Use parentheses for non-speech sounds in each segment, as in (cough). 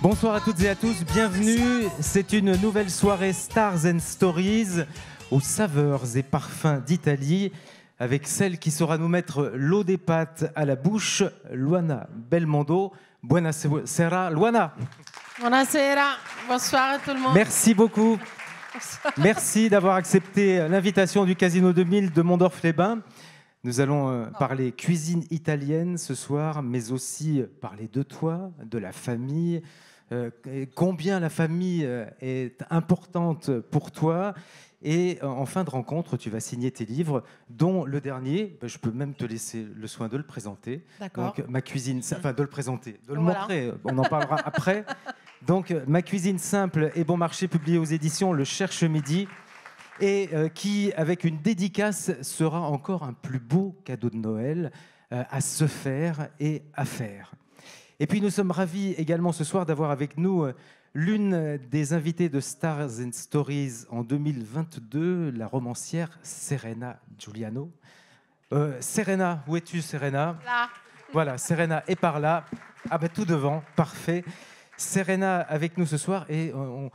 Bonsoir à toutes et à tous, bienvenue. C'est une nouvelle soirée Stars and Stories aux saveurs et parfums d'Italie avec celle qui saura nous mettre l'eau des pâtes à la bouche, Luana Belmondo. Buonasera, Luana. Buonasera, bonsoir à tout le monde. Merci beaucoup. Merci d'avoir accepté l'invitation du Casino 2000 de Mondorf-les-Bains. Nous allons euh, oh. parler cuisine italienne ce soir, mais aussi euh, parler de toi, de la famille, euh, combien la famille est importante pour toi. Et en fin de rencontre, tu vas signer tes livres, dont le dernier, bah, je peux même te laisser le soin de le présenter. Donc, ma cuisine, enfin de le présenter, de le montrer, on en parlera (laughs) après. Donc, Ma cuisine simple et bon marché, publié aux éditions Le Cherche Midi et euh, qui, avec une dédicace, sera encore un plus beau cadeau de Noël euh, à se faire et à faire. Et puis nous sommes ravis également ce soir d'avoir avec nous euh, l'une des invitées de Stars and Stories en 2022, la romancière Serena Giuliano. Serena, où es-tu Serena Là. Voilà, Serena est par là. Ah ben tout devant, parfait. Serena avec nous ce soir et on,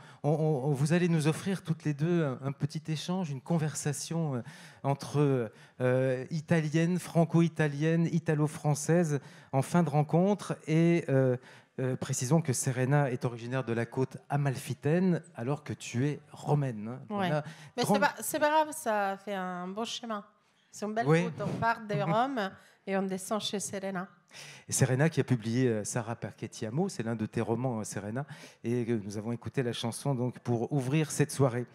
vous allez nous offrir toutes les deux un, petit échange, une conversation euh, entre euh, italienne, franco-italienne, italo-française en fin de rencontre et euh, euh, précisons que Serena est originaire de la côte amalfitaine alors que tu es romaine. Hein. Mais c'est pas, grave, ça fait un bon chemin. C'est une belle route, on part de (laughs) Rome et on descend chez Serena. Et Serena qui a publié euh, Sarah Amo, c'est l'un de tes romans, euh, Serena, et nous avons écouté la chanson donc pour ouvrir cette soirée.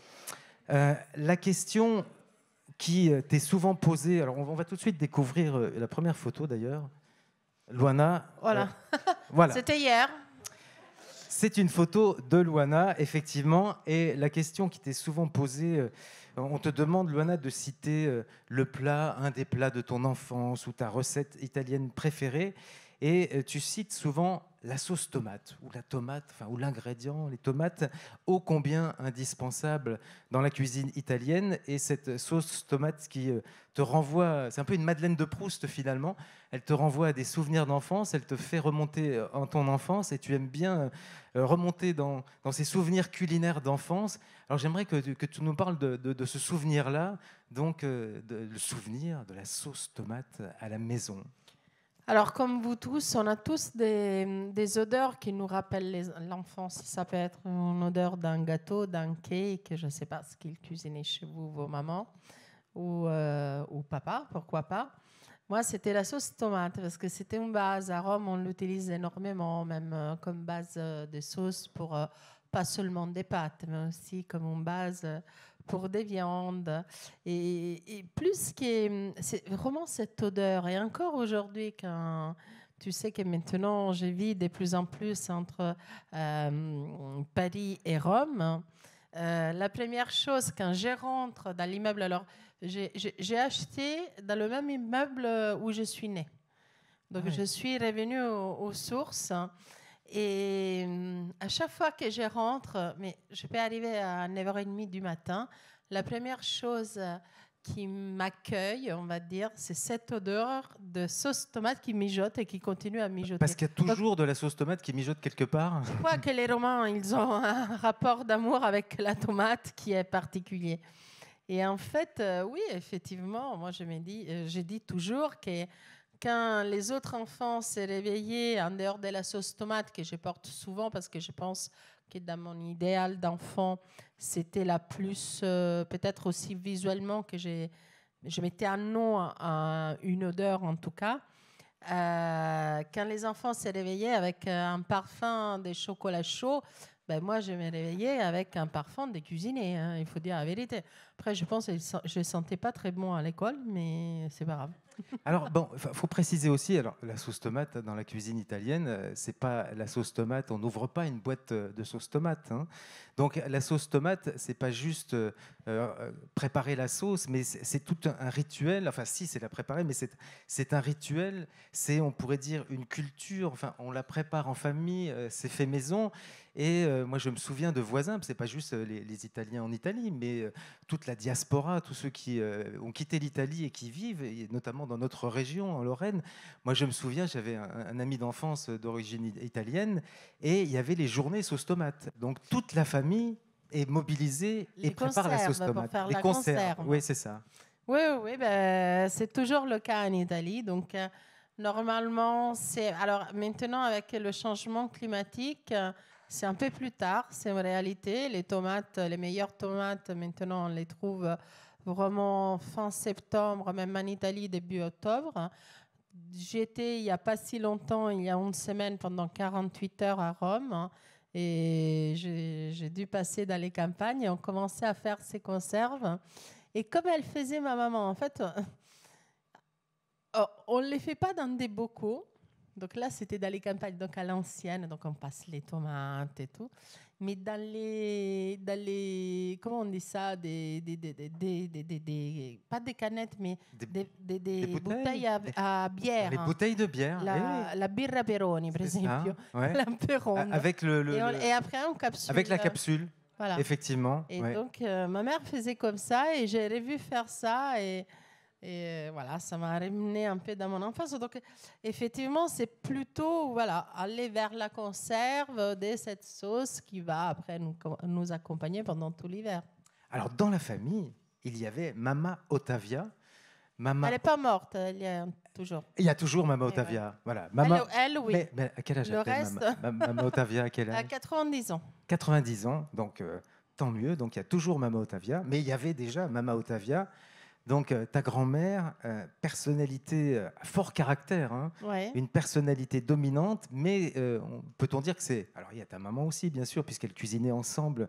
Euh, la question qui t'est souvent posée, alors on va tout de suite découvrir la première photo d'ailleurs, Luana. Voilà. (laughs) C'était hier. C'est une photo de Luana, effectivement, et la question qui t'est souvent posée. On te demande, Luana, de citer euh, le plat, un des plats de ton enfance ou ta recette italienne préférée. Et euh, tu cites souvent la sauce tomate ou la tomate, ou l'ingrédient, les tomates, ô combien indispensable dans la cuisine italienne. Et cette sauce tomate qui euh, te renvoie, c'est un peu une Madeleine de Proust finalement. Elle te renvoie à des souvenirs d'enfance, elle te fait remonter euh, en ton enfance et tu aimes bien euh, remonter dans, ces souvenirs culinaires d'enfance. Alors j'aimerais que, tu nous parles de, ce souvenir-là, donc le souvenir de la sauce tomate à la maison. Alors, comme vous tous, on a tous des, odeurs qui nous rappellent l'enfance. Ça peut être une odeur d'un gâteau, d'un cake, je ne sais pas ce qu'ils cuisinaient chez vous, vos mamans, euh, ou, papa, pourquoi pas. Moi, c'était la sauce tomate, parce que c'était une base. À Rome, on l'utilise énormément, même euh, comme base euh, de sauce pour pas seulement des pâtes, mais aussi comme une base pour des viandes. Et, plus que c'est vraiment cette odeur. Et encore aujourd'hui, quand tu sais que maintenant je vis de plus en plus entre euh, Paris et Rome. Euh, la première chose quand je rentre dans l'immeuble, alors j'ai acheté dans le même immeuble où je suis née. Donc ah je suis revenue aux sources. Et hum, à chaque fois que je rentre, mais je peux arriver à 9h30 du matin, la première chose qui m'accueille, on va dire, c'est cette odeur de sauce tomate qui mijote et qui continue à mijoter. Parce qu'il y a toujours de la sauce tomate qui mijote quelque part. Je crois que les Romains, ils ont un rapport d'amour avec la tomate qui est particulier. Et en fait, euh, oui, effectivement, moi je me dis, euh, je dis toujours que quand les autres enfants s'est réveillaient en dehors de la sauce tomate que je porte souvent parce que je pense que dans mon idéal d'enfant, c'était la plus, euh, peut-être aussi visuellement que j'ai, je mettais un nom une odeur en tout cas. Euh, quand les enfants s'est réveillaient avec euh, un parfum de chocolat chaud, ben moi je me réveillais avec un parfum de cuisiner hein, il faut dire la vérité. Après je pense que je ne sentais pas très bon à l'école, mais c'est pas grave. Alors, bon, faut préciser aussi, alors, la sauce tomate hein, dans la cuisine italienne, euh, c'est pas la sauce tomate, on n'ouvre pas une boîte euh, de sauce tomate. Hein. Donc, la sauce tomate, c'est pas juste euh, préparer la sauce, mais c'est tout un rituel. Enfin, si, c'est la préparer, mais c'est un rituel, c'est, on pourrait dire, une culture. Enfin, on la prépare en famille, c'est fait maison. Et euh, moi, je me souviens de voisins, c'est pas juste euh, les, Italiens en Italie, mais euh, toute la diaspora, tous ceux qui ont quitté l'Italie et qui vivent, notamment dans notre région, en Lorraine. Moi, je me souviens, j'avais un, ami d'enfance d'origine italienne, et il y avait les journées sauce tomate. Donc toute la famille est mobilisée et prépare la sauce tomate. faire les concerts. Oui, c'est ça. Oui, oui, ben, c'est toujours le cas en Italie. Donc, normalement, c'est. Alors, maintenant, avec le changement climatique, c'est un peu plus tard, c'est une réalité. Les tomates, les meilleures tomates, maintenant, on les trouve vraiment fin septembre, même en Italie, début octobre. J'étais il n'y a pas si longtemps, il y a une semaine, pendant 48 heures à Rome. Hein, et j'ai dû passer dans les campagnes et on commençait à faire ces conserves. Et comme elle faisait ma maman, en fait, euh, on ne les fait pas dans des bocaux, donc là, c'était dans les campagnes, donc à l'ancienne, donc on passe les tomates et tout. Mais dans les, comment on dit ça, des, des, des, des pas des canettes, mais des, bouteilles, bouteilles à, bière. Les bouteilles de bière. La, bière eh. la birra Peroni, par exemple. Ouais. (laughs) Avec le, et, après on capsule. Avec la euh, capsule. Voilà. Effectivement. Et donc euh, ma mère faisait comme ça et j'ai revu faire ça et et euh, voilà, ça m'a ramené un peu dans mon enfance. Donc, effectivement, c'est plutôt voilà, aller vers la conserve de cette sauce qui va après nous, nous accompagner pendant tout l'hiver. Alors, dans la famille, il y avait Mama Otavia. Mama... Elle n'est pas morte, elle y a toujours. Il y a toujours Mama eh Otavia. Voilà. Elle, oui. Mais, à quel âge elle reste... Mama, Mama, Otavia à quel (laughs) âge À 90 ans. 90 ans, donc euh, tant mieux. Donc, il y a toujours Mama Otavia. Mais il y avait déjà Mama Otavia donc, euh, ta grand-mère, euh, personnalité euh, fort caractère, hein, une personnalité dominante, mais peut-on dire que c'est. Alors, il y a ta maman aussi, bien sûr, puisqu'elle cuisinait ensemble,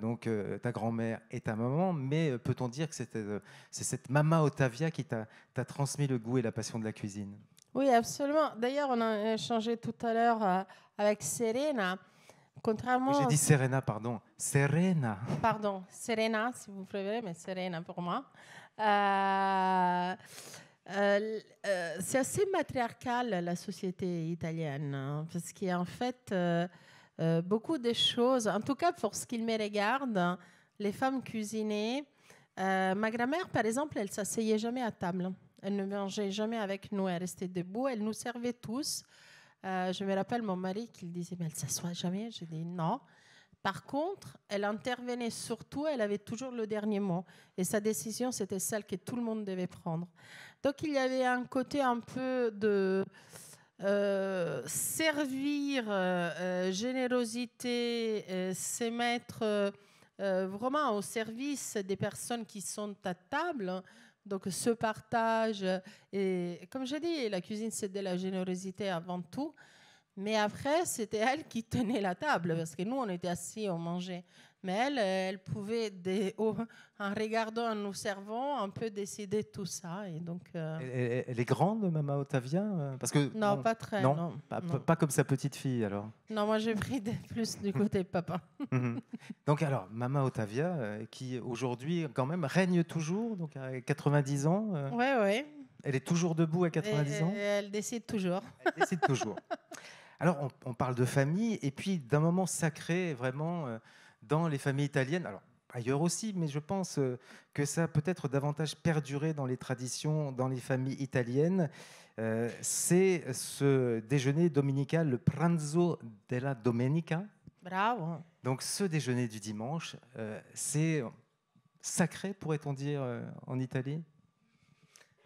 donc ta grand-mère et ta maman, mais peut-on dire que c'est cette maman Otavia qui t'a transmis le goût et la passion de la cuisine Oui, absolument. D'ailleurs, on a échangé tout à l'heure avec Serena. Contrairement. J'ai dit Serena, pardon. Serena. Pardon, Serena, si vous préférez, mais Serena pour moi. Euh, euh, euh, c'est assez matriarcal la société italienne, hein, parce y parce en fait, beaucoup de choses, en tout cas pour ce qu'il me regarde, les femmes cuisinaient. ma grand-mère, par exemple, elle s'asseyait jamais à table. Elle ne mangeait jamais avec nous, elle restait debout, elle nous servait tous. je me rappelle mon mari qui disait, mais elle s'assoit jamais. Je dit non. Par contre, elle intervenait surtout, elle avait toujours le dernier mot. Et sa décision, c'était celle que tout le monde devait prendre. Donc il y avait un côté un peu de euh, servir, euh, euh, générosité, euh, mettre vraiment au service des personnes qui sont à table. Hein. Donc ce partage, et comme je dis, la cuisine, c'est de la générosité avant tout. Mais après, c'était elle qui tenait la table, parce que nous, on était assis, on mangeait. Mais elle, euh, elle pouvait, en regardant, en nous un peu décider tout ça. Et donc, euh, elle, est grande, Mama Otavia euh, parce que, Non, pas très. Non, pas, comme sa petite fille, alors. Non, moi, j'ai pris plus du côté (laughs) papa. Mhm. donc, alors, Mama Otavia, qui aujourd'hui, quand même, règne toujours, donc à 90 ans. Oui, oui. Elle est toujours debout à 90 ans Elle décide toujours. Elle décide toujours. (laughs) Alors, on, parle de famille et puis d'un moment sacré vraiment euh, dans les familles italiennes. Alors, ailleurs aussi, mais je pense euh, que ça peut-être davantage perduré dans les traditions, dans les familles italiennes. Euh, c'est ce déjeuner dominical, le pranzo della domenica. Bravo. Donc ce déjeuner du dimanche, c'est sacré, pourrait-on dire, en Italie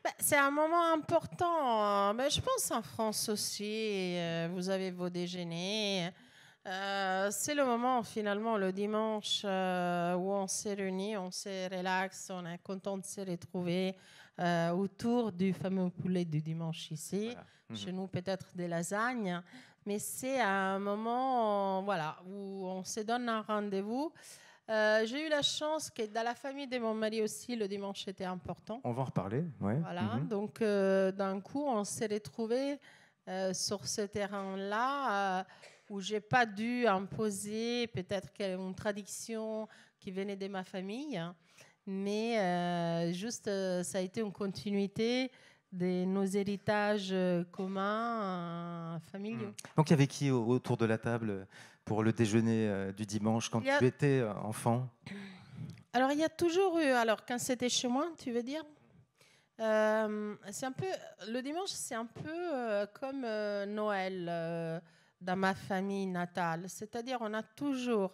bah, c'est un moment important. Hein. Mais je pense en France aussi, euh, vous avez vos déjeuners. Euh, c'est le moment finalement, le dimanche, euh, où on s'est réunis, on s'est relaxe, on est content de se retrouver autour du fameux poulet du dimanche ici. Mhm. Chez nous, peut-être des lasagnes. Mais c'est un moment voilà, où on se donne un rendez-vous. Euh, j'ai eu la chance que dans la famille de mon mari aussi, le dimanche était important. On va en reparler, ouais. Voilà, mhm. donc euh, d'un coup, on s'est retrouvés euh, sur ce terrain-là où j'ai pas dû imposer peut-être une tradition qui venait de ma famille, mais juste ça a été une continuité de nos héritages communs familiaux. Hmm. Donc il y avait qui autour de la table pour le déjeuner euh, du dimanche quand tu étais euh, enfant Alors, il y a toujours eu, alors quand c'était chez moi, tu veux dire euh, c'est un peu le dimanche, c'est un peu comme Noël dans ma famille natale. C'est-à-dire, on a toujours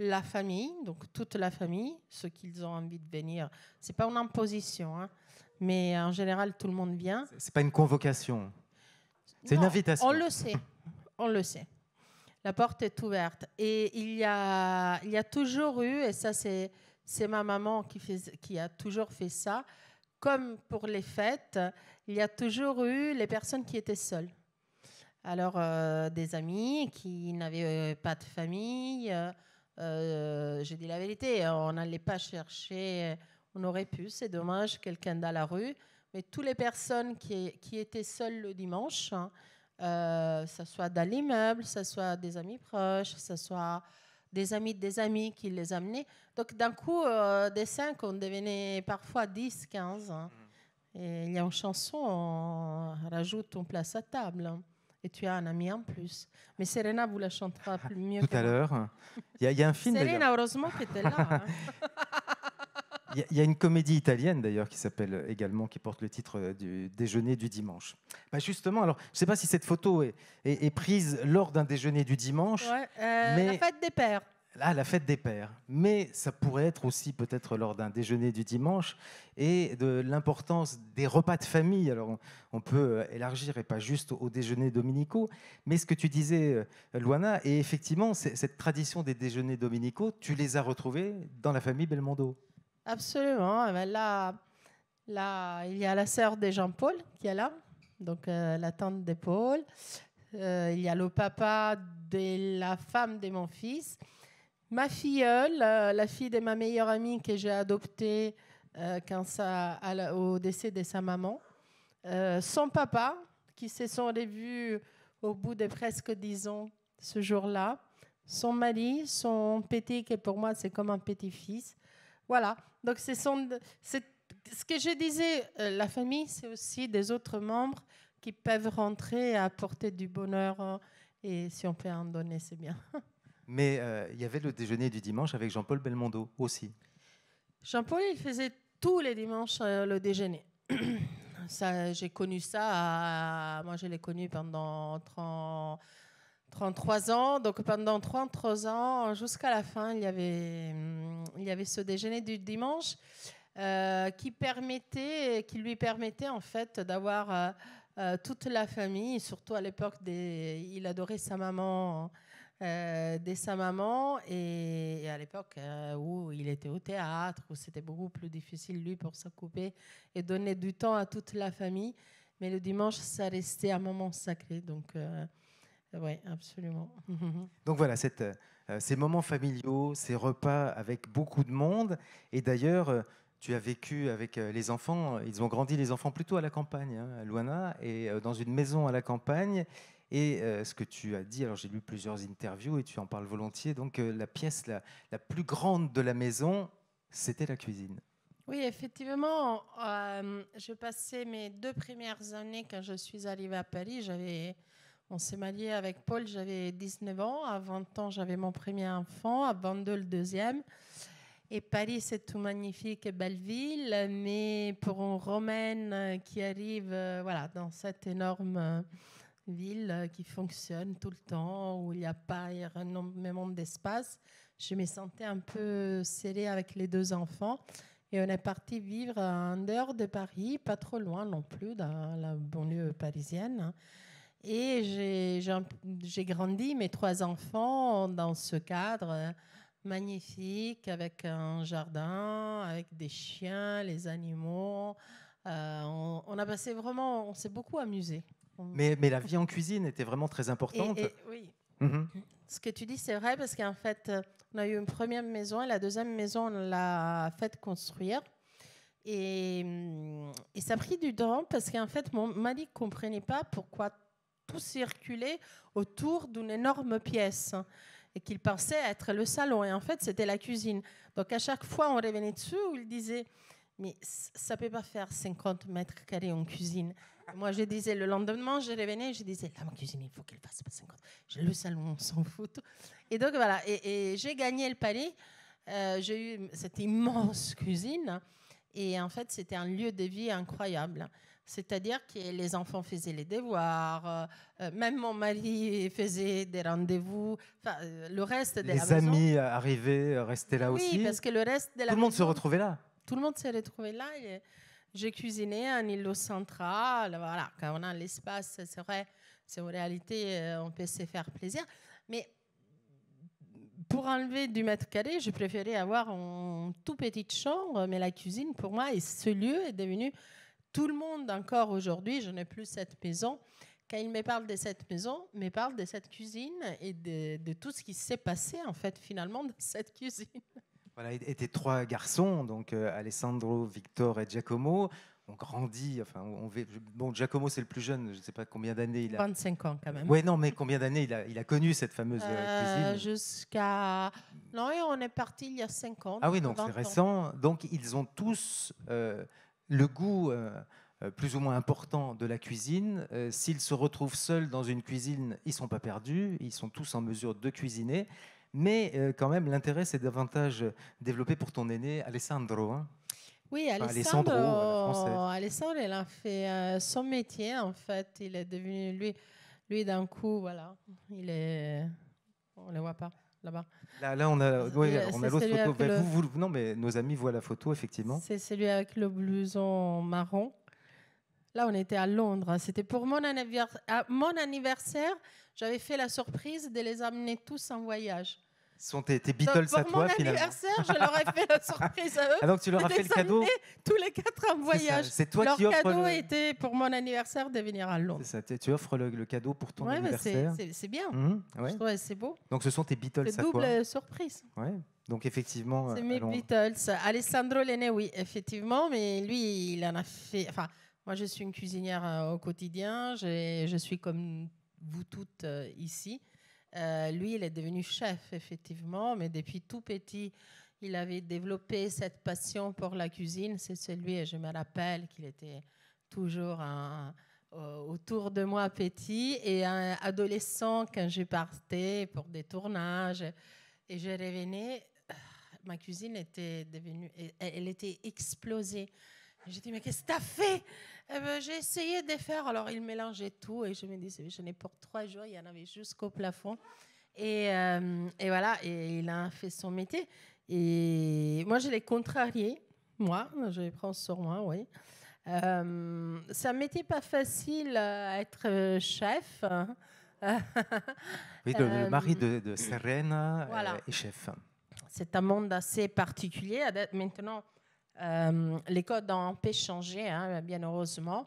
la famille, donc toute la famille, ceux qu'ils ont envie de venir. C'est pas une imposition, hein, mais en général, tout le monde vient. C'est pas une convocation. C'est une invitation. On le sait, on le sait la porte est ouverte. Et il y a, il a toujours eu, et ça c'est, c'est ma maman qui, a toujours fait ça, comme pour les fêtes, il y a toujours eu les personnes qui étaient seules. Alors euh, des amis qui n'avaient euh, pas de famille. Euh, je j'ai dit la vérité, on n'allait pas chercher, on aurait pu, c'est dommage, quelqu'un dans la rue. Mais toutes les personnes qui, étaient seules le dimanche, hein, euh, ça soit dans l'immeuble, ça soit des amis proches, ça soit des amis des amis qui les amenaient. Donc d'un coup, euh, des cinq on devenait parfois 10, 15. Hein. Mhm. Et il y a une chanson, on rajoute ton place à table. Hein. Et tu as un ami en plus. Mais Serena vous la chantera (laughs) plus mieux. Tout à l'heure. Il y, a un film. Serena, heureusement que tu là. Hein. (laughs) Il y, a une comédie italienne d'ailleurs qui s'appelle euh, également, qui porte le titre euh, du déjeuner du dimanche. Bah, justement, alors je ne sais pas si cette photo est, prise lors d'un déjeuner du dimanche. Euh, mais... La fête des pères. Là, ah, la fête des pères. Mais ça pourrait être aussi peut-être lors d'un déjeuner du dimanche et de l'importance des repas de famille. Alors, on peut élargir et pas juste au déjeuner dominicaux. Mais ce que tu disais, Luana, et effectivement, cette tradition des déjeuners dominicaux, tu les as retrouvés dans la famille Belmondo. Absolument. Eh ben là, il y a la sœur de Jean-Paul qui est là, donc euh, la tante de Paul. Euh, il y a le papa de la femme de mon fils. Ma filleule, euh, la fille de ma meilleure amie que j'ai adoptée quand ça, au décès de sa maman. son papa, qui se sont revus au bout de presque dix ans ce jour-là. Son mari, son petit, qui pour moi c'est comme un petit-fils. Voilà. Donc, ce sont, ce que je disais, euh, la famille, c'est aussi des autres membres qui peuvent rentrer et apporter du bonheur. Euh, et si on peut en donner, c'est bien. (laughs) Mais euh, il y avait le déjeuner du dimanche avec Jean-Paul Belmondo aussi. Jean-Paul, il faisait tous les dimanches le déjeuner. (clears throat) ça, j'ai connu ça. Moi, je l'ai connu pendant 30, 33 ans. Donc pendant 33 ans, jusqu'à la fin, il y avait, hum, il y avait ce déjeuner du dimanche euh, qui, permettait, qui lui permettait en fait d'avoir euh, euh, toute la famille, surtout à l'époque, il adorait sa maman. dès sa maman et, à l'époque où il était au théâtre, où c'était beaucoup plus difficile lui pour s'occuper et donner du temps à toute la famille. Mais le dimanche, ça restait un moment sacré. Donc oui, absolument. (laughs) Donc voilà, cette, euh, ces moments familiaux, ces repas avec beaucoup de monde. Et d'ailleurs, euh, tu as vécu avec euh, les enfants, ils ont grandi les enfants plutôt à la campagne, hein, à Luana, et dans une maison à la campagne. Et ce que tu as dit, alors j'ai lu plusieurs interviews et tu en parles volontiers, donc la pièce la, plus grande de la maison, c'était la cuisine. Oui, effectivement, j'ai je passais mes deux premières années quand je suis arrivée à Paris, j'avais on s'est marié avec Paul, j'avais 19 ans. À 20 ans, j'avais mon premier enfant. À 22, le deuxième. Et Paris, c'est tout magnifique et belle ville, mais pour une Romaine euh, qui arrive euh, voilà, dans cette énorme euh, ville qui fonctionne tout le temps, où il n'y a pas énormément d'espace, je me sentais un peu serrée avec les deux enfants. Et on est parti vivre en dehors de Paris, pas trop loin non plus, dans la banlieue parisienne. Et j'ai grandi mes trois enfants dans ce cadre magnifique, avec un jardin, avec des chiens, les animaux. Euh, on, a passé vraiment, on s'est beaucoup amusé. Mais, mais, la vie en cuisine était vraiment très importante. oui. Mhm. Ce que tu dis, c'est vrai, parce qu'en fait, on a eu une première maison et la deuxième maison, on l'a faite construire. Et, et, ça a pris du temps parce qu'en fait, mon mari ne comprenait pas pourquoi tout circulait autour d'une énorme pièce et qu'il pensait être le salon. Et en fait, c'était la cuisine. Donc à chaque fois, on revenait dessus, il disait, mais ça peut pas faire 50 mètres carrés en cuisine. moi, je disais, le lendemain, je revenais, je disais, la ma cuisine, il faut qu'elle fasse pas 50. J'ai le salon, on s'en fout. Et donc voilà, et, j'ai gagné le palais. Euh, j'ai eu cette immense cuisine. Et en fait, c'était un lieu de vie incroyable. C'est-à-dire que les enfants faisaient les devoirs, euh, euh, même mon mari faisait des rendez-vous, euh, le reste de les la maison. Les amis arrivaient, restaient là aussi. Oui, parce que le reste de la Tout le monde se retrouvait là. Tout le monde s'est retrouvé là. J'ai cuisiné un îlot central. Voilà, quand on a l'espace, c'est vrai, c'est en réalité, on peut se faire plaisir. Mais pour enlever du mètre carré, je préférais avoir une tout petite chambre, mais la cuisine, pour moi, et ce lieu est devenu tout le monde encore aujourd'hui, je n'ai plus cette maison, quand il me parle de cette maison, il me parle de cette cuisine et de, tout ce qui s'est passé en fait finalement dans cette cuisine. (laughs) Voilà, et trois garçons, donc euh, Alessandro, Victor et Giacomo, ont grandi. Enfin, on, grandit. bon, Giacomo, c'est le plus jeune, je ne sais pas combien d'années il a. 25 ans quand même. Oui, non, mais combien d'années il a, il a connu cette fameuse euh, euh, cuisine Jusqu'à. Non, on est parti il y a 5 ans. Ah oui, donc c'est récent. Donc ils ont tous le goût euh, euh, plus ou moins important de la cuisine. Euh, s'ils se retrouvent seuls dans une cuisine, ils ne sont pas perdus, ils sont tous en mesure de cuisiner. Mais quand même, l'intérêt s'est davantage développé pour ton aîné Alessandro. Hein. Oui, Alessandro, oh, Alessandro, il a fait son métier en fait. Il est devenu lui, lui d'un coup, voilà. Il est, on le voit pas là Là, on a, euh, on a l'autre photo. vous, non, mais nos amis voient la photo, effectivement. C'est celui avec le blouson marron. Là, on était à Londres. C'était pour mon, anniversaire. Ah, J'avais fait la surprise de les amener tous en voyage sont tes, Beatles à toi finalement. Pour mon anniversaire, je leur ai fait la (laughs) surprise à eux. Ah, donc tu leur as fait le cadeau Tous les quatre un voyage. C'est toi leur cadeau était pour mon anniversaire de venir à Londres. tu offres le, cadeau pour ton ouais, anniversaire. C'est bien. Mmh, c'est beau. Donc ce sont tes Beatles à toi. Double surprise. Ouais. Donc effectivement. C'est euh, mes Beatles. Alessandro Lene, oui, effectivement, mais lui, il en a fait. Enfin, moi, je suis une cuisinière euh, au quotidien. Je suis comme vous toutes euh, ici. Euh, lui, il est devenu chef, effectivement, mais depuis tout petit, il avait développé cette passion pour la cuisine. C'est celui, et je me rappelle qu'il était toujours autour de moi petit et adolescent quand je partais pour des tournages et je revenais euh, ma cuisine était devenue elle était explosée j'ai dit, mais qu'est-ce que as fait eh ben, J'ai essayé de faire. Alors, il mélangeait tout et je me disais, je n'ai pour trois jours, il y en avait jusqu'au plafond. Et, euh, voilà, et il a fait son métier. Et moi, je l'ai contrarié. Moi, je vais prends sur moi, oui. Ça euh, c'est m'était pas facile euh, à être chef. Hein. (laughs) oui, le, mari de, Serena est chef. C'est un monde assez particulier. Maintenant, euh, les codes ont peu changé, bien heureusement.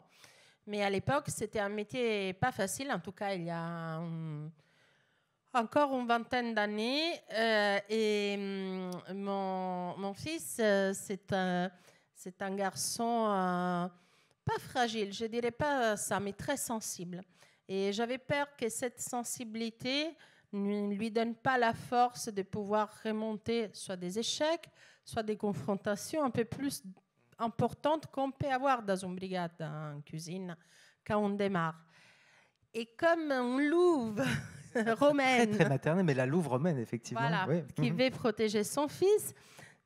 Mais à l'époque, c'était un métier pas facile. En tout cas, il y a hum, encore une vingtaine d'années. Euh, et hum, mon, fils, euh, c'est un, un, garçon pas fragile, je dirais pas ça, mais très sensible. Et j'avais peur que cette sensibilité ne lui donne pas la force de pouvoir remonter soit des échecs, soit des confrontations un peu plus importantes qu'on peut avoir dans une brigade en cuisine quand on démarre. Et comme une louve (laughs) (laughs) romaine. Très, très maternelle, mais la louve romaine, effectivement. Voilà, qui mhm. veut protéger son fils.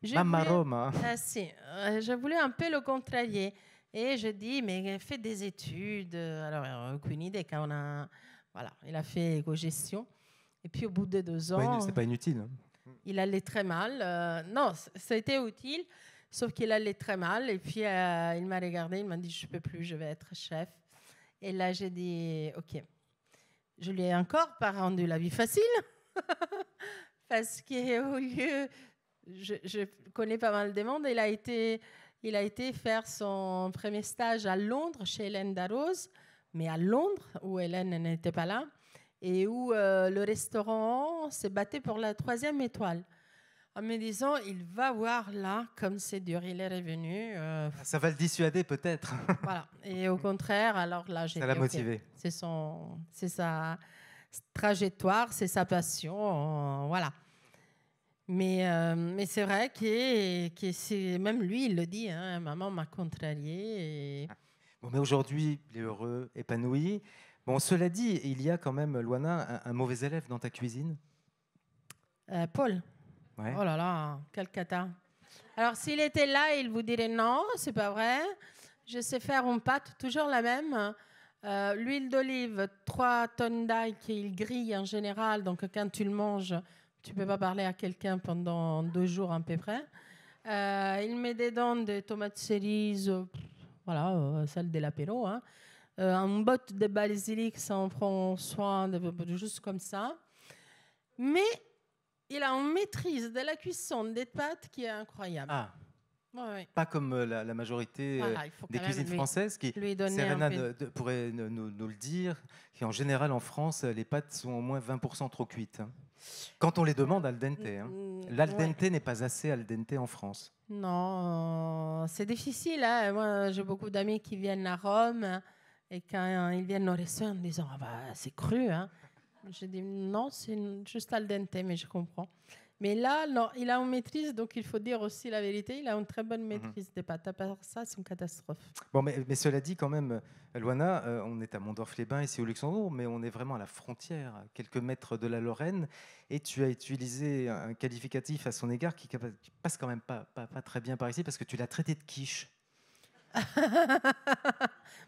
Je Roma. Ah, si, euh, je voulais un peu le contrarier. Et je dis, mais fait des études. Alors, aucune idée. Quand on a, voilà, il a fait éco-gestion. Et puis, au bout de deux ans. Ce c'est pas inutile. Hein. Il allait très mal. ça euh, non, c'était utile, sauf qu'il allait très mal. Et puis, euh, il m'a regardé, il m'a dit, je ne peux plus, je vais être chef. Et là, j'ai dit, OK. Je lui ai encore pas rendu la vie facile, (laughs) parce qu'au lieu, je, connais pas mal de monde, il a été... Il a été faire son premier stage à Londres chez Hélène Darroze, mais à Londres, où Hélène n'était pas là et où euh, le restaurant s'est battu pour la troisième étoile. En me disant, il va voir là, comme c'est dur, il est revenu. Euh, ah, ça va le dissuader peut-être. (laughs) voilà. Et au contraire, alors là, j'ai. Ça l'a motivé. c'est son, c'est sa trajectoire, c'est sa passion, voilà. Mais, euh, mais c'est vrai que, c'est, même lui, il le dit, hein, maman m'a contrarié. Et... Ah. Bon, mais aujourd'hui, il est heureux, épanoui. Bon, cela dit, il y a quand même, Loana, un, mauvais élève dans ta cuisine euh, Paul. Ouais. Oh là là, quel cata. Alors, s'il était là, il vous dirait non, c'est pas vrai. Je sais faire une pâte, toujours la même. Euh, l'huile d'olive, trois tonnes d'ail qu'il grille en général. Donc, quand tu le manges, tu peux pas parler à quelqu'un pendant deux jours à peu près. Euh, il met des dents, des tomates cerises, voilà, celle de l'apéro. Hein. Euh, un bot de basilic, ça en prend soin de, juste comme ça. Mais il a une maîtrise de la cuisson des pâtes qui est incroyable. Ah. Pas comme euh, la, majorité euh, des cuisines françaises, qui Serena pourrait nous, le dire, qui en général en France, les pâtes sont au moins 20% trop cuites. Hein. Quand on les demande al dente, hein. mm, mm, l'al dente n'est pas assez al dente en France. Non, c'est difficile. Hein. Moi, j'ai beaucoup d'amis qui viennent à Rome. Et quand euh, ils viennent nourrir en disant, ah bah, c'est cru, hein. Je dis, non, c'est juste al dente, mais je comprends. Mais là, non, il a une maîtrise, donc il faut dire aussi la vérité, il a une très bonne maîtrise mhm. des pâtes. À part ça, c'est une catastrophe. Bon, mais, mais, cela dit, quand même, Luana euh, on est à Mondorf-les-Bains, ici au Luxembourg, mais on est vraiment à la frontière, quelques mètres de la Lorraine, et tu as utilisé un qualificatif à son égard qui, passe quand même pas, pas, pas très bien par ici, parce que tu l'as traité de quiche. (laughs)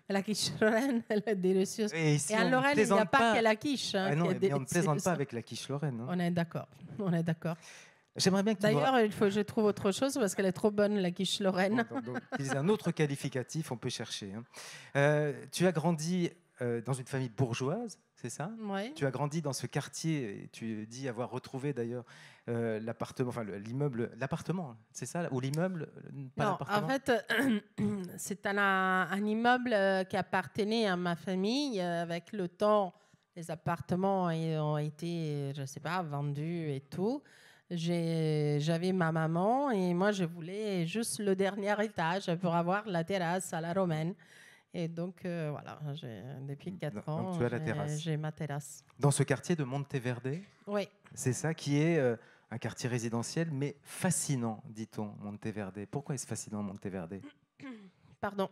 la quiche lorraine, (laughs) elle est délicieuse. Et, à Lorraine, il n'y a pas, qu'elle la quiche. Hein, ah on ne plaisante pas avec la quiche lorraine. Hein. On est d'accord. On est d'accord. J'aimerais bien que D'ailleurs, il faut que je trouve autre chose parce qu'elle est trop bonne, la quiche lorraine. un autre qualificatif, on peut chercher. Hein. Euh, tu as grandi euh, dans une famille bourgeoise, c'est ça Tu as grandi dans ce quartier, et tu dis avoir retrouvé d'ailleurs euh, l'appartement, enfin l'immeuble, l'appartement, c'est ça Ou l'immeuble euh, pas Non, en fait, euh, (clears throat) c'est un, un, immeuble qui appartenait à ma famille. Avec le temps, les appartements ont été, je ne sais pas, vendus et tout. J'avais ma maman et moi, je voulais juste le dernier étage pour avoir la terrasse à la romaine. Et donc, euh, voilà, depuis 4 mmh. ans, j'ai ma terrasse. Dans ce quartier de Monteverde Oui. C'est ça qui est euh, un quartier résidentiel, mais fascinant, dit-on, Monteverde. Pourquoi est-ce fascinant, Monteverde (coughs) Pardon.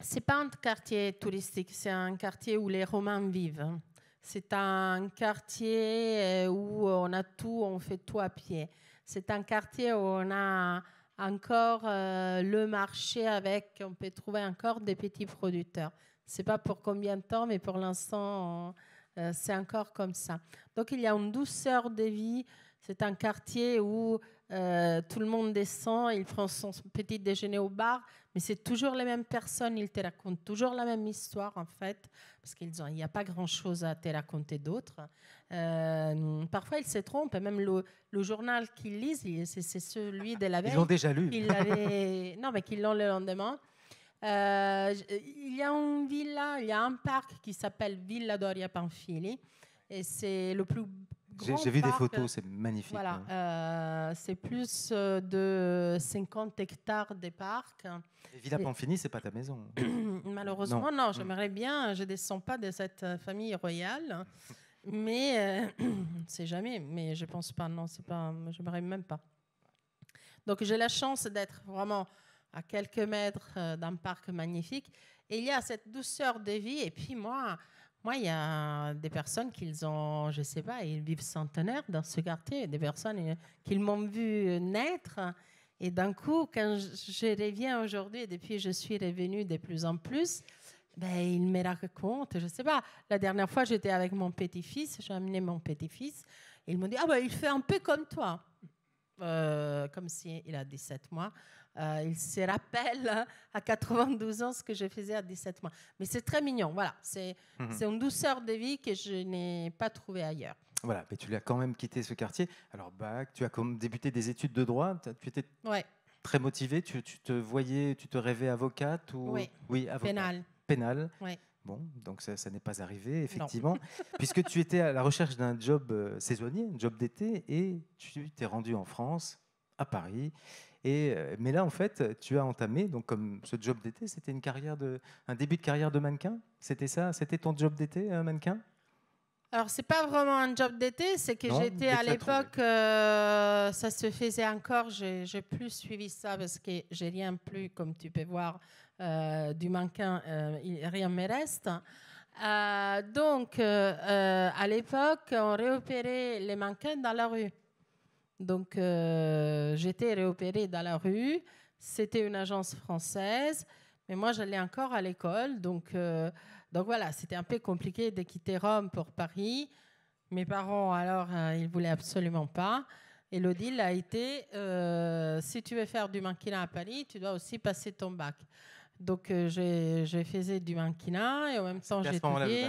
C'est pas un quartier touristique, c'est un quartier où les Romains vivent. C'est un quartier euh, où on a tout, on fait tout à pied. C'est un quartier où on a encore euh, le marché avec, on peut trouver encore des petits producteurs. Je ne sais pas pour combien de temps, mais pour l'instant, euh, c'est encore comme ça. Donc il y a une douceur de vie. C'est un quartier où euh, tout le monde descend, il prend son petit déjeuner au bar, mais c'est toujours les mêmes personnes, ils te racontent toujours la même histoire en fait, parce qu'il n'y a pas grand-chose à te raconter d'autre. Euh, parfois, ils se trompent. Même le, journal qu'ils lisent, c'est celui de la veille. Ils l'ont déjà lu. non, mais qu'ils l'ont le lendemain. Euh, il y a une villa, il y a un parc qui s'appelle Villa Doria Panfili. Et c'est le plus j'ai vu des photos, c'est magnifique. Voilà, euh, c'est plus de 50 hectares de parcs. Villa Panfini, c'est pas ta maison. (coughs) Malheureusement, non. non J'aimerais bien. Je ne descends pas de cette famille royale. Mais ne euh, c'est (clears throat) jamais, mais je pense pas, non, c'est pas, rêve même pas. Donc j'ai la chance d'être vraiment à quelques mètres euh, d'un parc magnifique. Et il y a cette douceur de vie. Et puis moi, moi, il y a des personnes qu'ils ont, je sais pas, ils vivent centenaires dans ce quartier, des personnes euh, qu'ils m'ont vu naître. Et d'un coup, quand je reviens aujourd'hui, et depuis je suis revenue de plus en plus, ben, il me raconte, je ne sais pas. La dernière fois, j'étais avec mon petit-fils, j'ai amené mon petit-fils. Il m'a dit, ah ben, il fait un peu comme toi. Euh, comme s'il il a 17 mois. Euh, il se rappelle hein, à 92 ans ce que je faisais à 17 mois. Mais c'est très mignon, voilà. C'est mhm. c'est une douceur de vie que je n'ai pas trouvée ailleurs. Voilà, mais tu l'as quand même quitté ce quartier. Alors, bac, tu as comme débuté des études de droit. Tu étais très motivée. Tu, te voyais, tu te rêvais avocate ou... Oui, oui avocate. Pénale pénal, Bon, donc ça, n'est pas arrivé, effectivement, (laughs) puisque tu étais à la recherche d'un job euh, saisonnier, un job d'été, et tu t'es rendu en France, à Paris. Et, euh, mais là, en fait, tu as entamé, donc comme ce job d'été, c'était une carrière de, un début de carrière de mannequin C'était ça C'était ton job d'été, un euh, mannequin alors, c'est pas vraiment un job d'été, c'est que j'étais à l'époque, ça se faisait encore, j'ai plus suivi ça parce que j'ai rien plus, comme tu peux voir, euh, du mannequin euh, Rien me reste. Euh, donc, à l'époque, on réopérait les mannequins dans la rue. Donc, j'étais réopérée dans la rue. C'était une agence française. Mais moi, j'allais encore à l'école. Donc, donc voilà, c'était un peu compliqué de quitter Rome pour Paris. Mes parents, alors, ils ne voulaient absolument pas. Et le deal a été, si tu veux faire du mannequinat à Paris, tu dois aussi passer ton bac. Donc, euh, j'ai faisais du mannequinat et en même temps, j'ai mmh,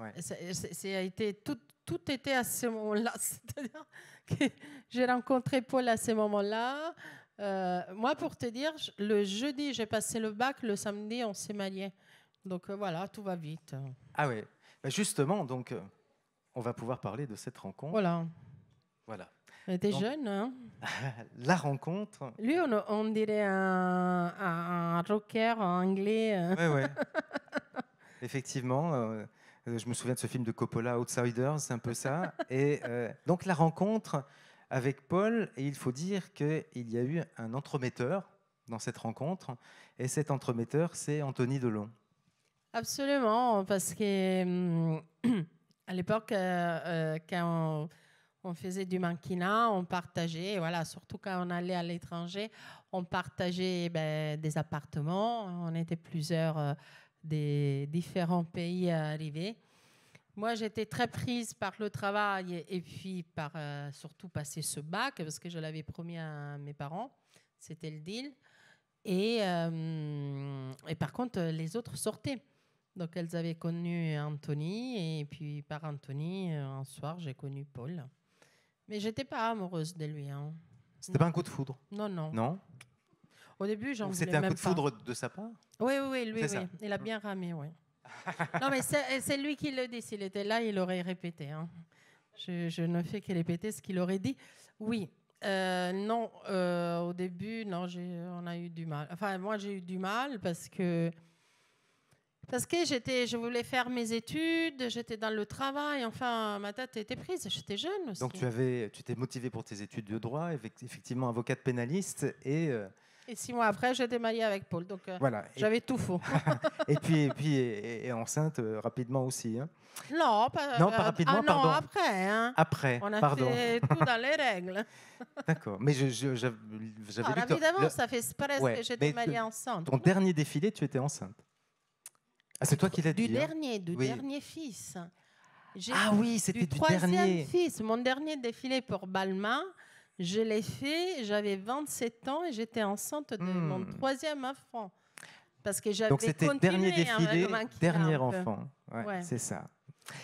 ouais. a été tout, tout était à ce moment-là. (laughs) C'est-à-dire que j'ai rencontré Paul à ce moment-là. Euh, moi, pour te dire, le jeudi, j'ai passé le bac. Le samedi, on s'est mariés. Donc euh, voilà, tout va vite. Ah oui. Bah, justement, donc, on va pouvoir parler de cette rencontre. Voilà. Voilà. Des était jeune, hein. (laughs) La rencontre. Lui, on, dirait un, un, rocker anglais. Oui, euh. oui. (laughs) Effectivement. Euh, euh, je me souviens de ce film de Coppola, Outsiders, c'est un peu ça. Et donc la rencontre avec Paul, et il faut dire qu'il y a eu un entremetteur dans cette rencontre, et cet entremetteur, c'est Anthony Delon. Absolument, parce que hum, (clears throat) à l'époque, quand on on faisait du mannequinat, on partageait, voilà, surtout quand on allait à l'étranger, on partageait ben, des appartements, on était plusieurs euh, des différents pays arriver Moi, j'étais très prise par le travail et, puis par euh, surtout passer ce bac, parce que je l'avais promis à mes parents, c'était le deal. Et, euh, et par contre, les autres sortaient. Donc, elles avaient connu Anthony, et puis par Anthony, un soir, j'ai connu Paul. Mais j'étais pas amoureuse de lui. Hein. C'était pas un coup de foudre Non, non. Non Au début, j'en voulais C'était un coup de foudre de sa part Oui, oui, oui, Il a mmh. bien ramé, oui. (laughs) non, mais c'est lui qui le dit. S'il était là, il aurait répété. Hein. Je, ne fais que répéter ce qu'il aurait dit. Oui. Euh, non, euh, au début, non, on a eu du mal. Enfin, moi, j'ai eu du mal parce que parce que j'étais, je voulais faire mes études, j'étais dans le travail, enfin ma tête était prise, j'étais jeune aussi. Donc tu avais, tu t'es motivé pour tes études de droit, effectivement avocate pénaliste et. Euh, et six mois après, j'étais mariée avec Paul, donc euh, voilà. j'avais tout faux. (laughs) et puis, et puis, et, enceinte euh, rapidement aussi. Hein. Non, pas, rapidement, pardon. après. Hein. Après, On a fait tout dans les (laughs) règles. D'accord, mais je, j'avais ah, Évidemment, ça fait presque que j'étais mariée enceinte. Ton dernier défilé, tu étais enceinte. Ah, c'est toi qui l'as dit. Du hein. dernier, du dernier fils. Ah oui, c'était du, troisième dernier. fils. Mon dernier défilé pour Balma, je l'ai fait, j'avais 27 ans et j'étais enceinte de mon hmm. troisième enfant. Parce que j'avais Donc c'était dernier défilé, dernier enfant. C'est ça.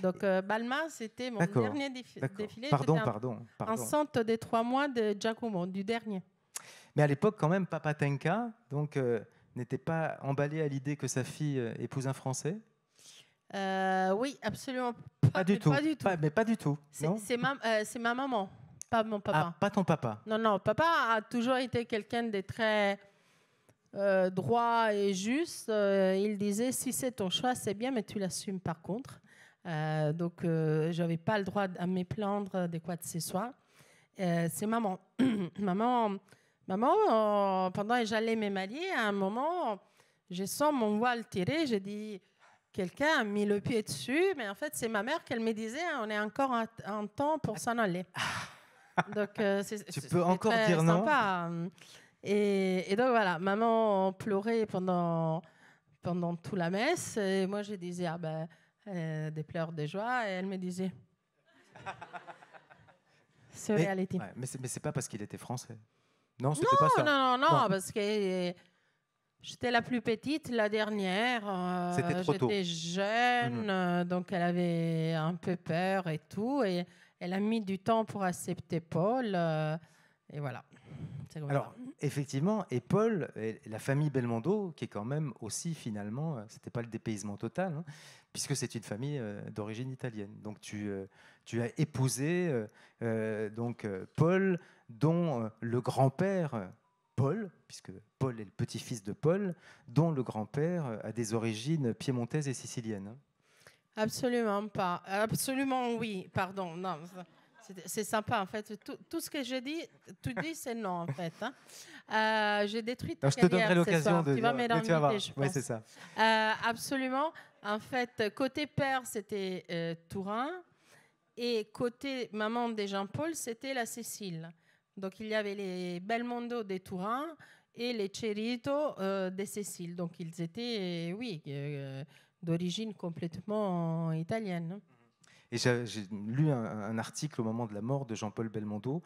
Donc euh, Balma, c'était mon dernier défilé. Pardon, pardon, pardon. Enceinte des trois mois de Giacomo, du dernier. Mais à l'époque, quand même, Papa Tenka, donc euh, n'était pas emballée à l'idée que sa fille euh, épouse un Français euh, Oui, absolument pas. du, tout. Pas du tout. mais pas du tout. Euh, c'est ma, maman, pas mon papa. Ah, pas ton papa Non, non, papa a toujours été quelqu'un de très droit et juste. il disait si c'est ton choix, c'est bien, mais tu l'assumes par contre. donc, je n'avais pas le droit à me plaindre de quoi que ce soit. c'est maman. (clears throat) maman Maman, euh, pendant que j'allais me marier, à un moment, j'ai sens mon voile tirer. J'ai dit, quelqu'un a mis le pied dessus. Mais en fait, c'est ma mère qu'elle me disait, on est encore en, temps pour s'en aller. (laughs) Donc, euh, tu peux encore dire non. Et, et, donc voilà, maman pleurait pendant pendant toute la messe. Et moi, je disais ah ben, euh, des pleurs de joie, et elle me disait. (laughs) c'est réalité. Mais mais c'est pas parce qu'il était français. Non, pas ça. Non, non, non, parce que euh, j'étais la plus petite, la dernière. Euh, c'était trop tôt. J'étais jeune, mhm. euh, donc elle avait un peu peur et tout. Et elle a mis du temps pour accepter Paul. et voilà. Alors, effectivement, et Paul, la famille Belmondo, qui est quand même aussi finalement, c'était pas le dépaysement total, hein, puisque c'est une famille d'origine italienne. Donc tu, tu as épousé donc Paul, dont euh, le grand-père euh, Paul, puisque Paul est le petit-fils de Paul, dont le grand-père euh, a des origines piémontaises et siciliennes. Absolument pas. Absolument oui, pardon. Non, c'est sympa en fait. Tout, ce que je dis, tout dit c'est non en fait. Hein. J'ai détruit ta Je te donnerai l'occasion de. Tu vas m'aider Oui, c'est ça. absolument. En fait, côté père, c'était euh, Tourin. Et côté maman de Jean-Paul, c'était la Cécile. Donc il y avait les Belmondo de Turin et les Cerito euh, de Cécile. Donc ils étaient, euh, oui, euh, d'origine complètement italienne. Et j'ai lu un, article au moment de la mort de Jean-Paul Belmondo,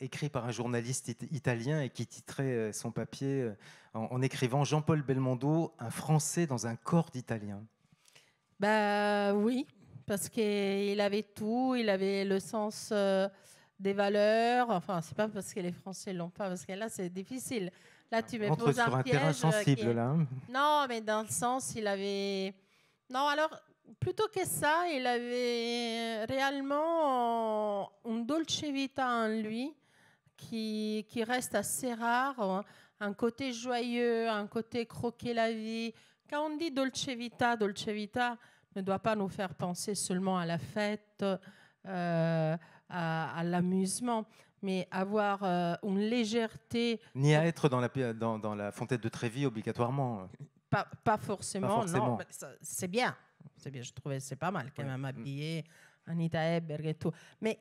écrit par un journaliste italien et qui titrait son papier en, écrivant Jean-Paul Belmondo, un Français dans un corps d'Italien. Bah oui, parce qu'il avait tout, il avait le sens des valeurs. Enfin, c'est pas parce que les Français l'ont pas, parce que là, c'est difficile. Là, tu mets poses un, euh, sensible, là. Hein. Non, mais dans le sens, il avait. Non, alors, plutôt que ça, il avait réellement une dolce vita en lui qui, qui reste assez rare. Hein. Un côté joyeux, un côté croquer la vie. Quand on dit dolce vita, dolce vita ne doit pas nous faire penser seulement à la fête. Euh, à, l'amusement, mais avoir euh, une légèreté. Ni à être dans la, dans, la fontaine de Trévis obligatoirement. Pas, forcément, non. C'est bien. C'est bien, je trouvais c'est pas mal quand même mm. habillé, Anita Heberg et tout. Mais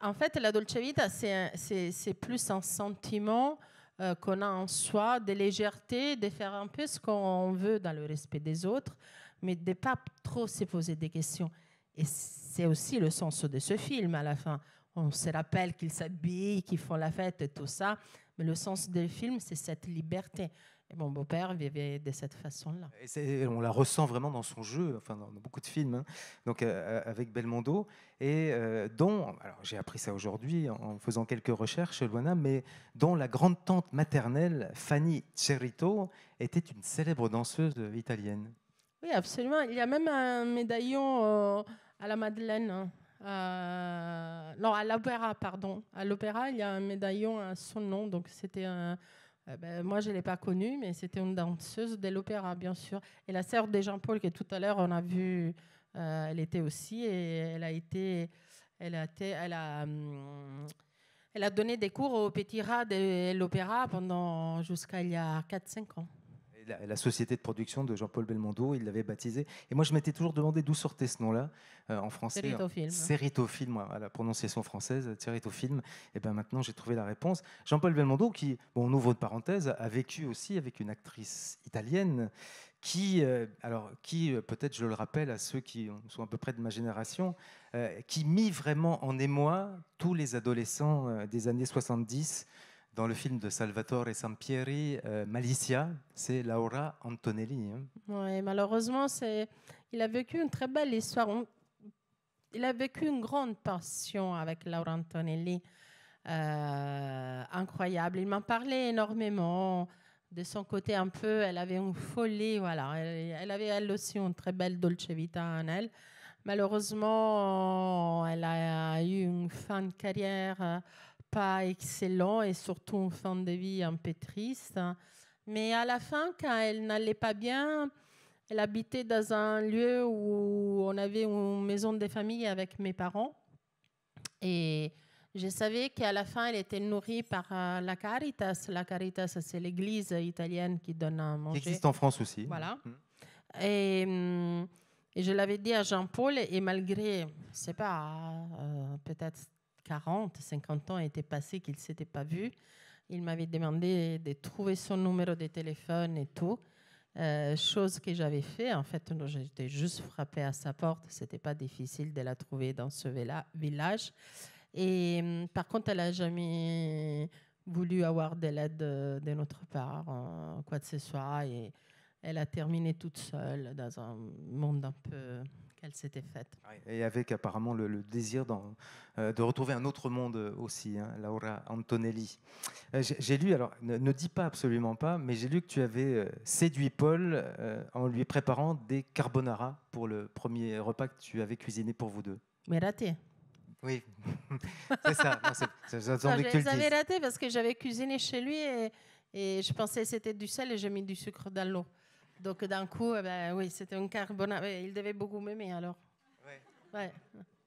en fait, la dolce vita, c'est plus un sentiment euh, qu'on a en soi, de légèreté, de faire un peu ce qu'on veut dans le respect des autres, mais de ne pas trop se poser des questions. Et c'est aussi le sens de ce film à la fin. On se rappelle qu'ils s'habillent, qu'ils font la fête et tout ça. Mais le sens du film, c'est cette liberté. Et mon beau-père vivait de cette façon-là. on la ressent vraiment dans son jeu, enfin dans, beaucoup de films, hein. donc euh, euh, avec Belmondo, et euh, dont, alors j'ai appris ça aujourd'hui en, faisant quelques recherches, Luana, mais dont la grande-tante maternelle, Fanny Cerrito, était une célèbre danseuse italienne. Oui, absolument. Il y a même un médaillon à la Madeleine, hein. non, à l'Opéra, pardon. À l'Opéra, il y a un médaillon à son nom, donc c'était un. Euh, ben, moi, je ne l'ai pas connue, mais c'était une danseuse de l'opéra, bien sûr. Et la sœur de Jean-Paul, que tout à l'heure, on a vu, euh, elle était aussi, et elle a été. Elle a, été, elle a, elle a donné des cours au petit rat de l'opéra pendant jusqu'à il y a 4-5 ans la, société de production de Jean-Paul Belmondo, il l'avait baptisé. Et moi, je m'étais toujours demandé d'où sortait ce nom-là euh, en français. Céritofilm. Film, à la prononciation française, Film. Euh, Et bien maintenant, j'ai trouvé la réponse. Jean-Paul Belmondo, qui, bon, on ouvre parenthèse, a vécu aussi avec une actrice italienne qui, euh, alors, qui peut-être je le rappelle à ceux qui sont à peu près de ma génération, qui mit vraiment en émoi tous les adolescents des années 70 dans le film de Salvatore Sampieri, euh, Malicia, c'est Laura Antonelli. Hein. Oui, malheureusement, il a vécu une très belle histoire. Il a vécu une grande passion avec Laura Antonelli. Euh, incroyable. Il m'en parlait énormément. De son côté, un peu, elle avait une folie. Voilà. Elle, elle avait elle aussi une très belle Dolce Vita en elle. Malheureusement, elle a eu une fin de carrière euh, pas excellent et surtout en fin de vie un peu triste. Mais à la fin, quand elle n'allait pas bien, elle habitait dans un lieu où on avait une maison de famille avec mes parents. Et je savais qu'à la fin, elle était nourrie par euh, la Caritas. La Caritas, c'est l'église italienne qui donne à manger. Qui existe en France aussi. Voilà. Mm. Hum, et, je l'avais dit à Jean-Paul, et malgré, je ne sais pas, euh, peut-être 40, 50 ans étaient passés qu'il ne s'était pas vu Il m'avait demandé de trouver son numéro de téléphone et tout. Euh, chose que j'avais fait. En fait, j'étais juste frappée à sa porte. C'était pas difficile de la trouver dans ce village. Et hum, par contre, elle a jamais voulu avoir de l'aide de, notre part, quoi que ce soit. Et elle a terminé toute seule dans un monde un peu qu'elle s'était faite. Et avec apparemment le, désir euh, de retrouver un autre monde aussi, hein, Laura Antonelli. Euh, j'ai lu, alors ne, dis pas absolument pas, mais j'ai lu que tu avais euh, séduit Paul en lui préparant des carbonara pour le premier repas que tu avais cuisiné pour vous deux. Mais raté. Oui, (laughs) c'est ça. Non, c'est, je les avais ratés parce que j'avais cuisiné chez lui et, et je pensais que c'était du sel et j'ai mis du sucre dans l'eau. Donc d'un coup, eh ben, oui, c'était un carbonara. Il devait beaucoup m'aimer alors. Oui.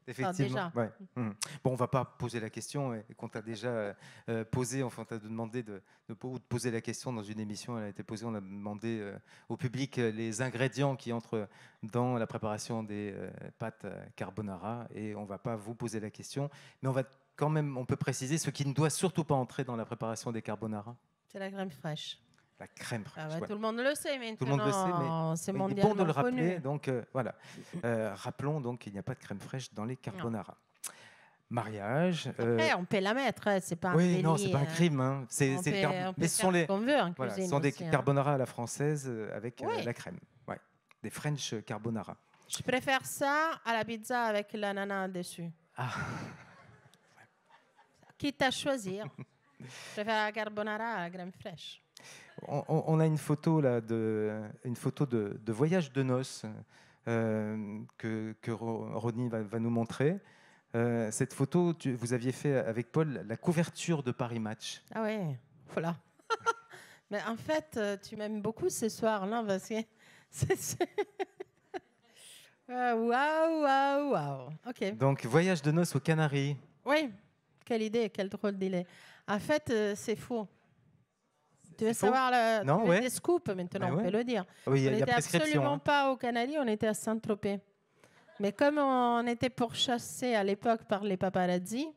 Effectivement. Hum. Bon, on va pas poser la question et qu'on t'a déjà euh, euh, posé, enfin, t'a demandé de, poser la question dans une émission. Elle a été posée. On a demandé euh, au public les ingrédients qui entrent dans la préparation des pâtes carbonara, et on va pas vous poser la question, mais on va quand même, on peut préciser ce qui ne doit surtout pas entrer dans la préparation des carbonara. C'est la graine fraîche la crème fraîche, ah bah, Tout le monde le sait maintenant. mais, c'est il est bon de le rappeler. Donc euh, voilà, euh, rappelons donc qu'il n'y a pas de crème fraîche dans les carbonara. Mariage. Euh, on peut la mettre, hein, c'est pas. un délit, non, c'est pas un hein. crime. Hein. C'est, on ce sont les. Veut, ce sont des hein. carbonara à la française avec la crème. Des French carbonara. Je préfère ça à la pizza avec l'ananas dessus. Ah. (laughs) Quitte à choisir. je préfère la carbonara à la crème fraîche. On, a une photo, là, de, une photo de, voyage de noces euh, que, Rodney va, nous montrer. Euh, cette photo, vous aviez fait avec Paul la couverture de Paris Match. Ah oui, voilà. (laughs) Mais en fait, euh, tu m'aimes beaucoup ce soir-là (laughs) Waouh, waouh, waouh. Donc, voyage de noces aux Canaries. Oui, quelle idée, quel drôle d'idée. En fait, c'est faux tu veux savoir le, non, des scoops maintenant, ben on peut le dire. on n'était hein. absolument pas au Canary, on était à Saint-Tropez. Mais comme on était pourchassés à l'époque par les paparazzi,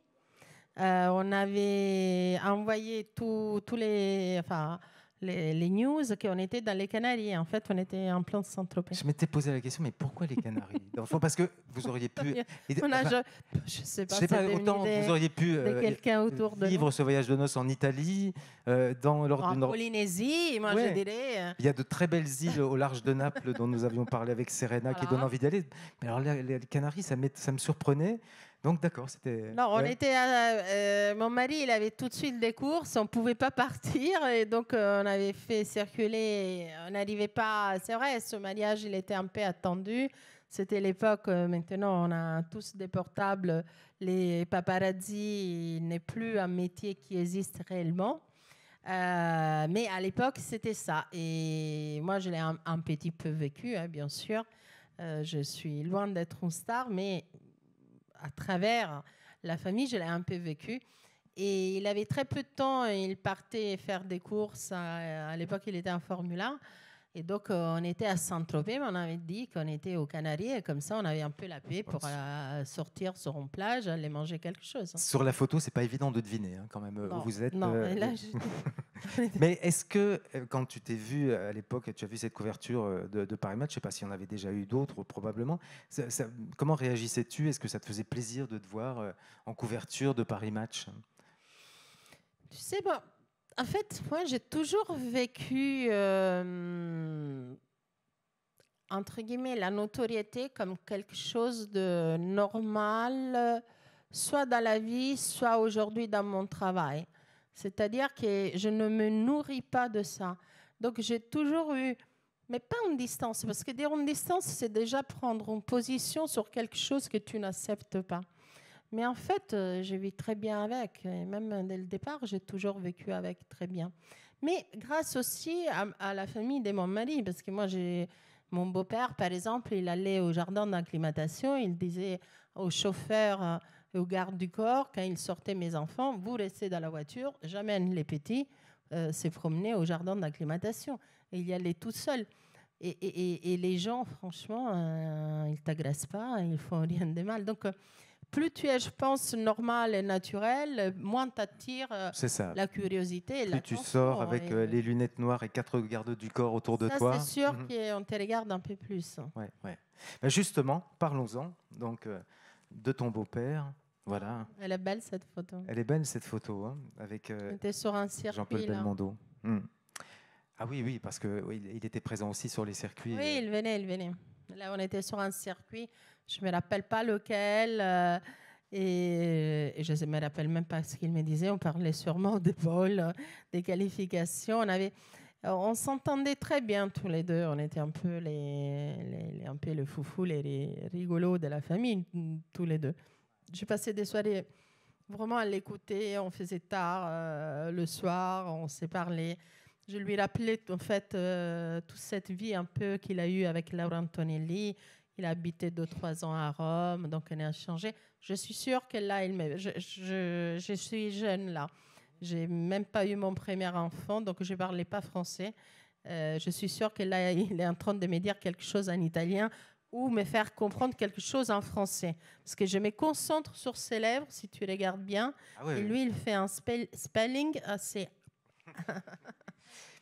euh, on avait envoyé tous les. Enfin, les, news qu'on était dans les Canaries. En fait, on était en plein centre tropez Je m'étais posé la question, mais pourquoi les Canaries (laughs) Parce que vous auriez pu. on a, je, ne sais pas. autant vous auriez pu euh, euh, autour de vivre ce voyage de noces en Italie, euh, dans lors en Polynésie, moi je Il y a de très belles îles au large de Naples dont nous avions parlé avec Serena qui donnent envie d'aller. Mais alors les, Canaries, ça, ça me surprenait. Donc d'accord, c'était. Non, on était. Euh, mon mari, il avait tout de suite des courses, on pouvait pas (laughs) partir et donc euh, on avait fait circuler. on n'arrivait pas. C'est vrai, ce mariage, il était un peu attendu. C'était l'époque. Euh, maintenant, on a tous des portables. Les paparazzi n'est plus un métier qui existe réellement. mais à l'époque, c'était ça. Et moi, je l'ai un, petit peu vécu, hein, bien sûr. je suis loin d'être une star, mais à travers la famille, je l'ai un peu vécu. Et il avait très peu de temps, il partait faire des courses. À, l'époque, il était en Formule 1. Et donc, euh, on était à Saint-Tropez, mais on avait dit qu'on était aux Canaries, et comme ça, on avait un peu la paix pour euh, sortir sur une plage, aller manger quelque chose. Hein. Sur la photo, c'est pas évident de deviner, hein, quand même, euh, où vous êtes. Non, là, (laughs) mais est-ce que, quand tu t'es vu à l'époque, tu as vu cette couverture de, Paris Match, je sais pas si on avait déjà eu d'autres, probablement, comment réagissais-tu Est-ce que ça te faisait plaisir de te voir en couverture de Paris Match Tu sais, pas. En fait, moi, j'ai toujours vécu, euh, entre guillemets, la notoriété comme quelque chose de normal, soit dans la vie, soit aujourd'hui dans mon travail. C'est-à-dire que je ne me nourris pas de ça. Donc, j'ai toujours eu, mais pas une distance, parce que dire en distance, c'est déjà prendre une position sur quelque chose que tu n'acceptes pas. Mais en fait, euh, je vis très bien avec. même dès le départ, j'ai toujours vécu avec très bien. Mais grâce aussi à, la famille de mon mari, parce que moi, j'ai. Mon beau-père, par exemple, il allait au jardin d'acclimatation, il disait au chauffeur et euh, au garde du corps, quand il sortait mes enfants, vous restez dans la voiture, j'amène les petits c'est euh, promener au jardin d'acclimatation. Et il y allait tout seul. Et, les gens, franchement, ils ne t'agressent pas, ils font rien de mal. Donc, plus tu es, je pense, normal et naturel, moins t'attire euh, la curiosité. Plus tu sors avec euh, les lunettes noires et quatre gardes du corps autour de toi. C'est sûr mhm. qu'on te regarde un peu plus. Ouais, bah, justement, parlons-en donc euh, de ton beau-père. Voilà. Elle est belle cette photo. Elle est belle cette photo hein, avec sur un circuit. Jean-Paul Belmondo. Hmm. Ah oui, oui, parce que il était présent aussi sur les circuits. Oui, il venait, il venait. Là, on était sur un circuit, je ne me rappelle pas lequel. Euh, et, je ne me rappelle même pas ce qu'il me disait. On parlait sûrement des vols, des qualifications. On On s'entendait très bien tous les deux. On était un peu les, peu le foufou, les, rigolos de la famille, tous les deux. Je passais des soirées vraiment à l'écouter. On faisait tard euh, le soir, on s'est parlé. Je lui rappelais en fait euh, toute cette vie un peu qu'il a eue avec Laura Antonelli. Il a habité 2-3 ans à Rome, donc on a changé. Je suis sûre qu'elle là, il je, je, suis jeune là. J'ai même pas eu mon premier enfant, donc je parlais pas français. Euh, je suis sûre qu'elle là, (laughs) il est en train de me dire quelque chose en italien ou me faire comprendre quelque chose en français. Parce que je me concentre sur ses lèvres, si tu regardes bien. Ah et lui, il fait un spelling assez... (laughs) (laughs)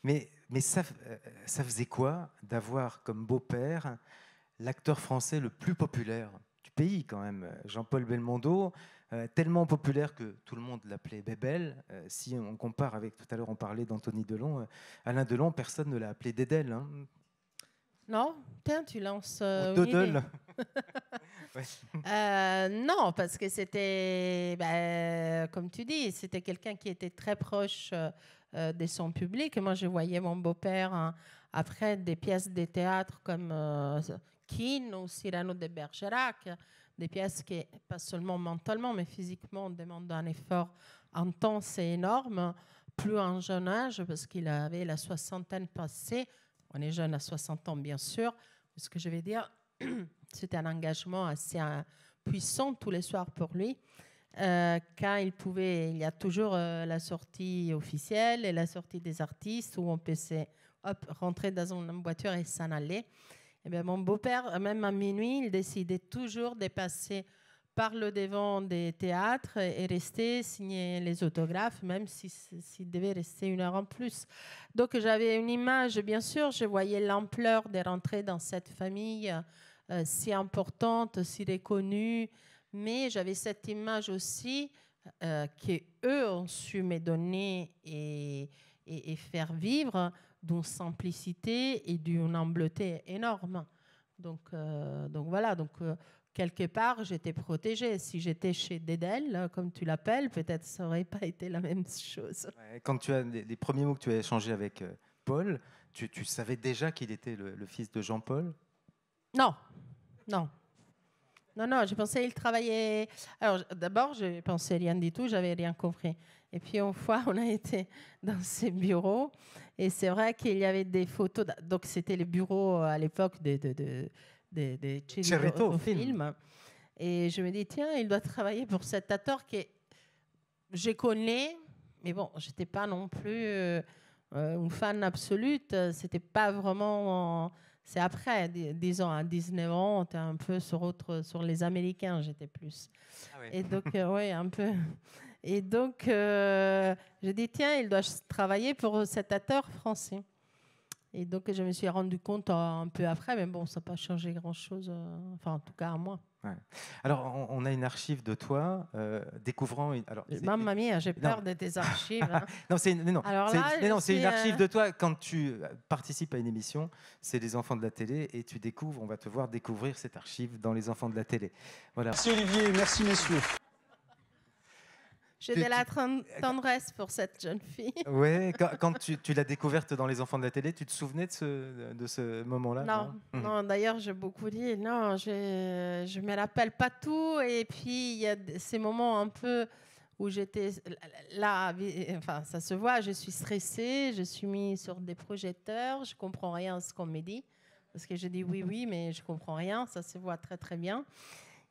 Mais, ça, euh, ça faisait quoi d'avoir comme beau-père l'acteur français le plus populaire du pays quand même, Jean-Paul Belmondo, euh, tellement populaire que tout le monde l'appelait Bébel. Euh, si on compare avec, tout à l'heure on parlait d'Anthony Delon, Alain Delon, personne ne l'a appelé Dédel. Hein. Non, tiens, tu lances. Dedel. (laughs) non, parce que c'était, ben, comme tu dis, c'était quelqu'un qui était très proche euh, des sons publics. moi, je voyais mon beau-père après des pièces de théâtre comme euh, ou Cyrano de Bergerac, des pièces qui, pas seulement mentalement, mais physiquement, demandent un effort intense et énorme, plus en jeune âge, parce qu'il avait la soixantaine passée. On est jeune à 60 ans, bien sûr. Ce que je vais dire, c'était (clears throat) un engagement assez euh, puissant tous les soirs pour lui. Euh, quand il pouvait, il y a toujours euh, la sortie officielle et la sortie des artistes où on peut hop, rentrer dans une voiture et s'en aller. Et eh bien, mon beau-père, même à minuit, il décidait toujours de passer par le devant des théâtres et rester signer les autographes, même s'il si, devait rester une heure en plus. Donc j'avais une image, bien sûr, je voyais l'ampleur des rentrées dans cette famille euh, si importante, si reconnue. Mais j'avais cette image aussi euh, qu'eux ont su me donner et, et, faire vivre d'une simplicité et d'une humbleté énorme. Donc, euh, voilà, donc euh, quelque part, j'étais protégée. Si j'étais chez Dedel, hein, comme tu l'appelles, peut-être ça n'aurait pas été la même chose. quand tu as les, premiers mots que tu as échangés avec euh, Paul, tu, savais déjà qu'il était le fils de Jean-Paul Non, non, non, non, je pensais qu'il travaillait. Alors, d'abord, je pensais rien du tout, j'avais rien compris. Et puis, une fois, on a été (laughs) dans ses bureaux, et c'est vrai qu'il y avait des photos. Donc, c'était les bureaux euh, à l'époque de, de, de, de, au, film. Et je me dis, tiens, il doit travailler pour cet acteur que j'ai connais, mais bon, je n'étais pas non plus euh, euh, une fan absolue. C'était pas vraiment. C'est après, disons, à 19 ans, on hein, était un peu sur, autre, sur les Américains, j'étais plus. Ah Et donc, euh, (laughs) oui, un peu. Et donc, euh, je dis, dit, tiens, il doit travailler pour cet acteur français. Et donc, je me suis rendu compte euh, un peu après, mais bon, ça n'a pas changé grand-chose, enfin, en tout cas à moi. Alors, on, a une archive de toi euh, découvrant. alors, Maman mamie j'ai peur de tes archives. Hein. (laughs) non, c'est une, non, c'est une archive euh de toi quand tu euh, participes à une émission. C'est les enfants de la télé et tu découvres. On va te voir découvrir cette archive dans les enfants de la télé. Voilà. Olivier, merci messieurs. J'ai de la euh, tendresse pour cette jeune fille. (laughs) Oui, quand, tu, l'as découverte dans Les Enfants de la télé, tu te souvenais de ce, de ce moment-là Non, non, hmm. d'ailleurs, j'ai beaucoup dit, non, je ne me rappelle pas tout. Et puis, il y a ces moments un peu où j'étais là, enfin, ça se voit, je suis stressée, je suis mise sur des projecteurs, je comprends rien à ce qu'on me dit. Parce que je dis oui, oui, mais je comprends rien, ça se voit très, très bien.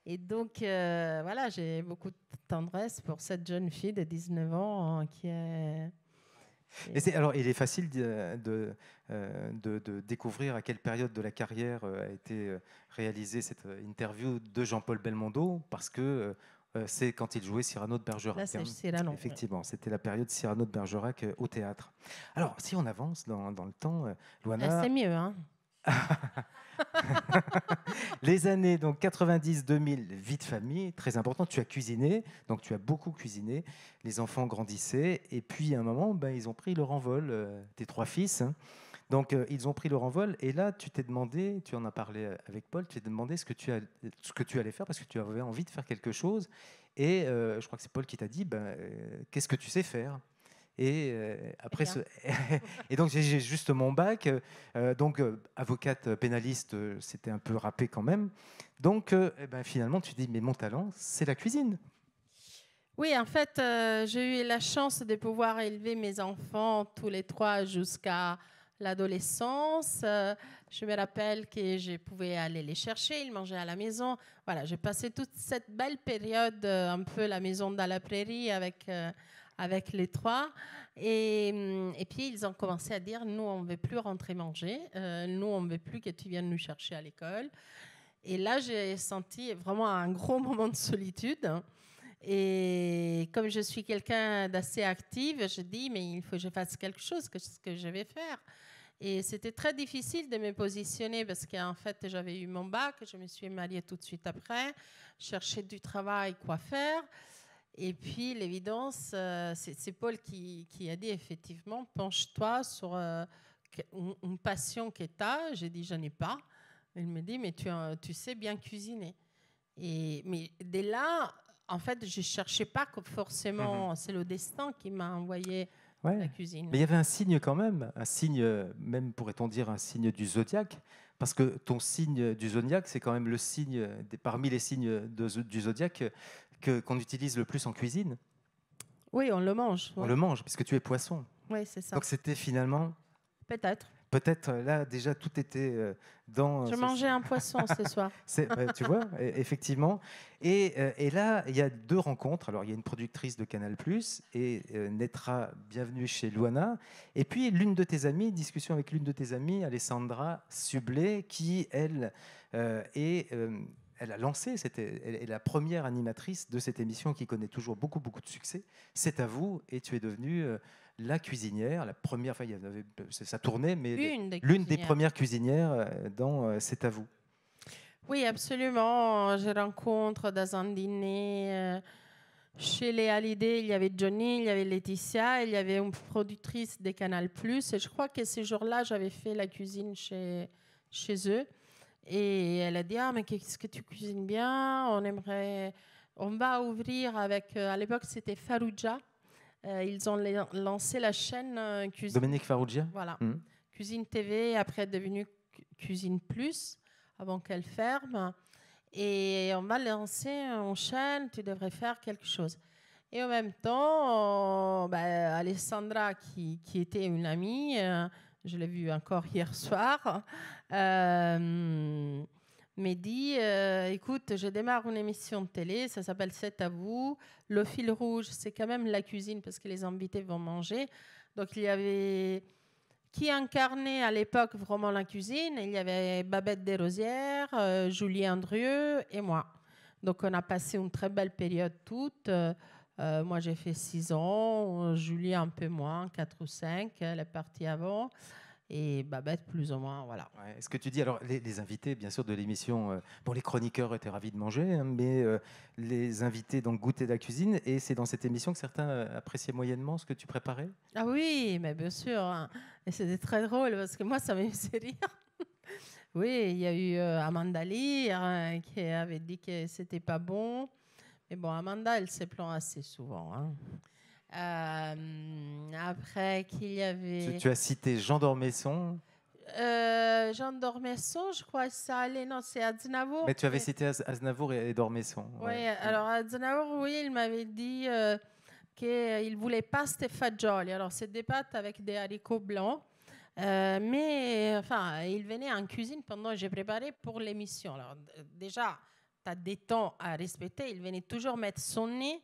Et donc, euh, voilà, j'ai beaucoup de tendresse pour cette jeune fille de 19 ans hein, qui est. alors, il est facile euh, de, de, découvrir à quelle période de la carrière euh, a été réalisée cette interview de Jean-Paul Belmondo, parce que c'est quand il jouait Cyrano de Bergerac. c'est là, Effectivement, c'était la période Cyrano de Bergerac au théâtre. Alors, si on avance dans, dans le temps, Loana... Ah, c'est mieux, hein (laughs) les années donc 90 2000 vie de famille très important tu as cuisiné donc tu as beaucoup cuisiné les enfants grandissaient et puis à un moment ben, ils ont pris leur envol euh, tes trois fils hein. donc euh, ils ont pris leur envol et là tu t'es demandé tu en as parlé euh, avec Paul tu t'es demandé ce que tu as, ce que tu allais faire parce que tu avais envie de faire quelque chose et je crois que c'est Paul qui t'a dit ben, qu'est-ce que tu sais faire et euh, après, ce... (laughs) et donc j'ai juste mon bac. Euh, euh, donc avocate pénaliste, c'était un peu râpé quand même. Donc eh ben, finalement, tu dis mais mon talent, c'est la cuisine. Oui, en fait, j'ai eu la chance de pouvoir élever mes enfants tous les trois jusqu'à l'adolescence. je me rappelle que je pouvais aller les chercher, ils mangeaient à la maison. Voilà, j'ai passé toute cette belle période, un peu la maison dans la prairie, avec avec les trois. Hum, et, puis ils ont commencé à dire, nous, on ne veut plus rentrer manger, euh, nous, on ne veut plus que tu viennes nous chercher à l'école. Et là, j'ai senti vraiment un gros (laughs) moment de solitude. Et comme je suis quelqu'un d'assez active, je dis, mais il faut que je fasse quelque chose, que ce que je vais faire. Et c'était très difficile de me positionner parce qu'en fait, j'avais eu mon bac, je me suis mariée tout de suite après, chercher du travail, quoi faire. Et puis l'évidence, euh, c'est Paul qui, a dit effectivement, penche-toi sur une euh, passion que tu J'ai dit, je n'ai pas. Il me dit, mais euh, tu, sais bien cuisiner. Et, mais dès là, en fait, je ne cherchais pas forcément, mhm. c'est le destin qui m'a envoyé la cuisine. Mais il y avait un signe quand même, un signe, même pourrait-on dire un signe du zodiaque, parce que ton signe du zodiaque, c'est quand même le signe, parmi les signes du zodiaque, qu'on utilise le plus en cuisine. Oui, on le mange. On le mange, puisque tu es poisson. Oui, c'est ça. Donc c'était finalement. Peut-être. Peut-être euh, là déjà tout était euh, dans. Euh, Je mangeais un poisson ce soir. (laughs) tu vois, e, effectivement. Et, et là, il y a deux rencontres. Alors, il y a une productrice de Canal et naîtra bienvenue chez Luana. Et puis, l'une de tes amies, discussion avec l'une de tes amies, Alessandra Sublet, qui, elle, est elle a lancé, elle est la première animatrice de cette émission qui connaît toujours beaucoup, beaucoup de succès. C'est à vous et tu es devenue euh, la cuisinière, la première, enfin, il y avait, ça tournait, mais l'une des, premières cuisinières euh, dans euh, C'est à vous. Oui, absolument. Je rencontre dans un dîner chez les Hallyday, il y avait Johnny, il y avait Laetitia, il y avait une productrice des Canal+. Et je crois que ces jours-là, j'avais fait la cuisine chez, chez eux. Et elle a dit Ah, mais qu'est-ce que tu cuisines bien On aimerait. On va ouvrir avec. Euh, à l'époque, c'était Farouja. Euh, ils ont lancé la chaîne euh, Cuisine. Dominique Farouja Voilà. Hmm. Cuisine TV, après devenue Cuisine Plus, avant qu'elle ferme. Et on va lancer en chaîne Tu devrais faire quelque chose. Et en même temps, bah, Alessandra, qui, qui, était une amie, je l'ai vue encore hier soir, euh, dit euh, écoute, je démarre une émission de télé, ça s'appelle C'est à vous. Le fil rouge, c'est quand même la cuisine parce que les invités vont manger. Donc il y avait qui incarnait à l'époque vraiment la cuisine. Il y avait Babette Desrosières, euh, Julie Andrieux et moi. Donc on a passé une très belle période toute. Euh, moi j'ai fait six ans, Julie un peu moins, quatre ou cinq, elle est partie avant et Babette plus ou moins. Voilà. est ce que tu dis, alors les, invités bien sûr de l'émission, euh, bon les chroniqueurs étaient ravis de manger, hein, mais euh, les invités donc goûtaient de la cuisine et c'est dans cette émission que certains euh, appréciaient moyennement ce que tu préparais Ah oui, mais bien sûr. Hein. Et c'était très drôle parce que moi ça m'a fait rire. (laughs) oui, il y a eu Amanda Lear hein, qui avait dit que c'était pas bon. Mais bon, Amanda, elle s'est plaint assez souvent. Hein. Euh, après qu'il y avait. Tu, as cité Jean d'Ormesson. Euh, Jean d'Ormesson, je crois que ça allait. Non, c'est Aznavour. Mais tu avais cité Aznavour et, Dormesson. Oui, alors Aznavour, oui, il m'avait dit euh, qu'il euh, voulait pas fagioli. Alors, c'est des pâtes avec des haricots blancs. mais enfin, il venait en cuisine pendant que j'ai préparé pour l'émission. Alors, déjà, tu as des temps à respecter. Il venait toujours mettre son nez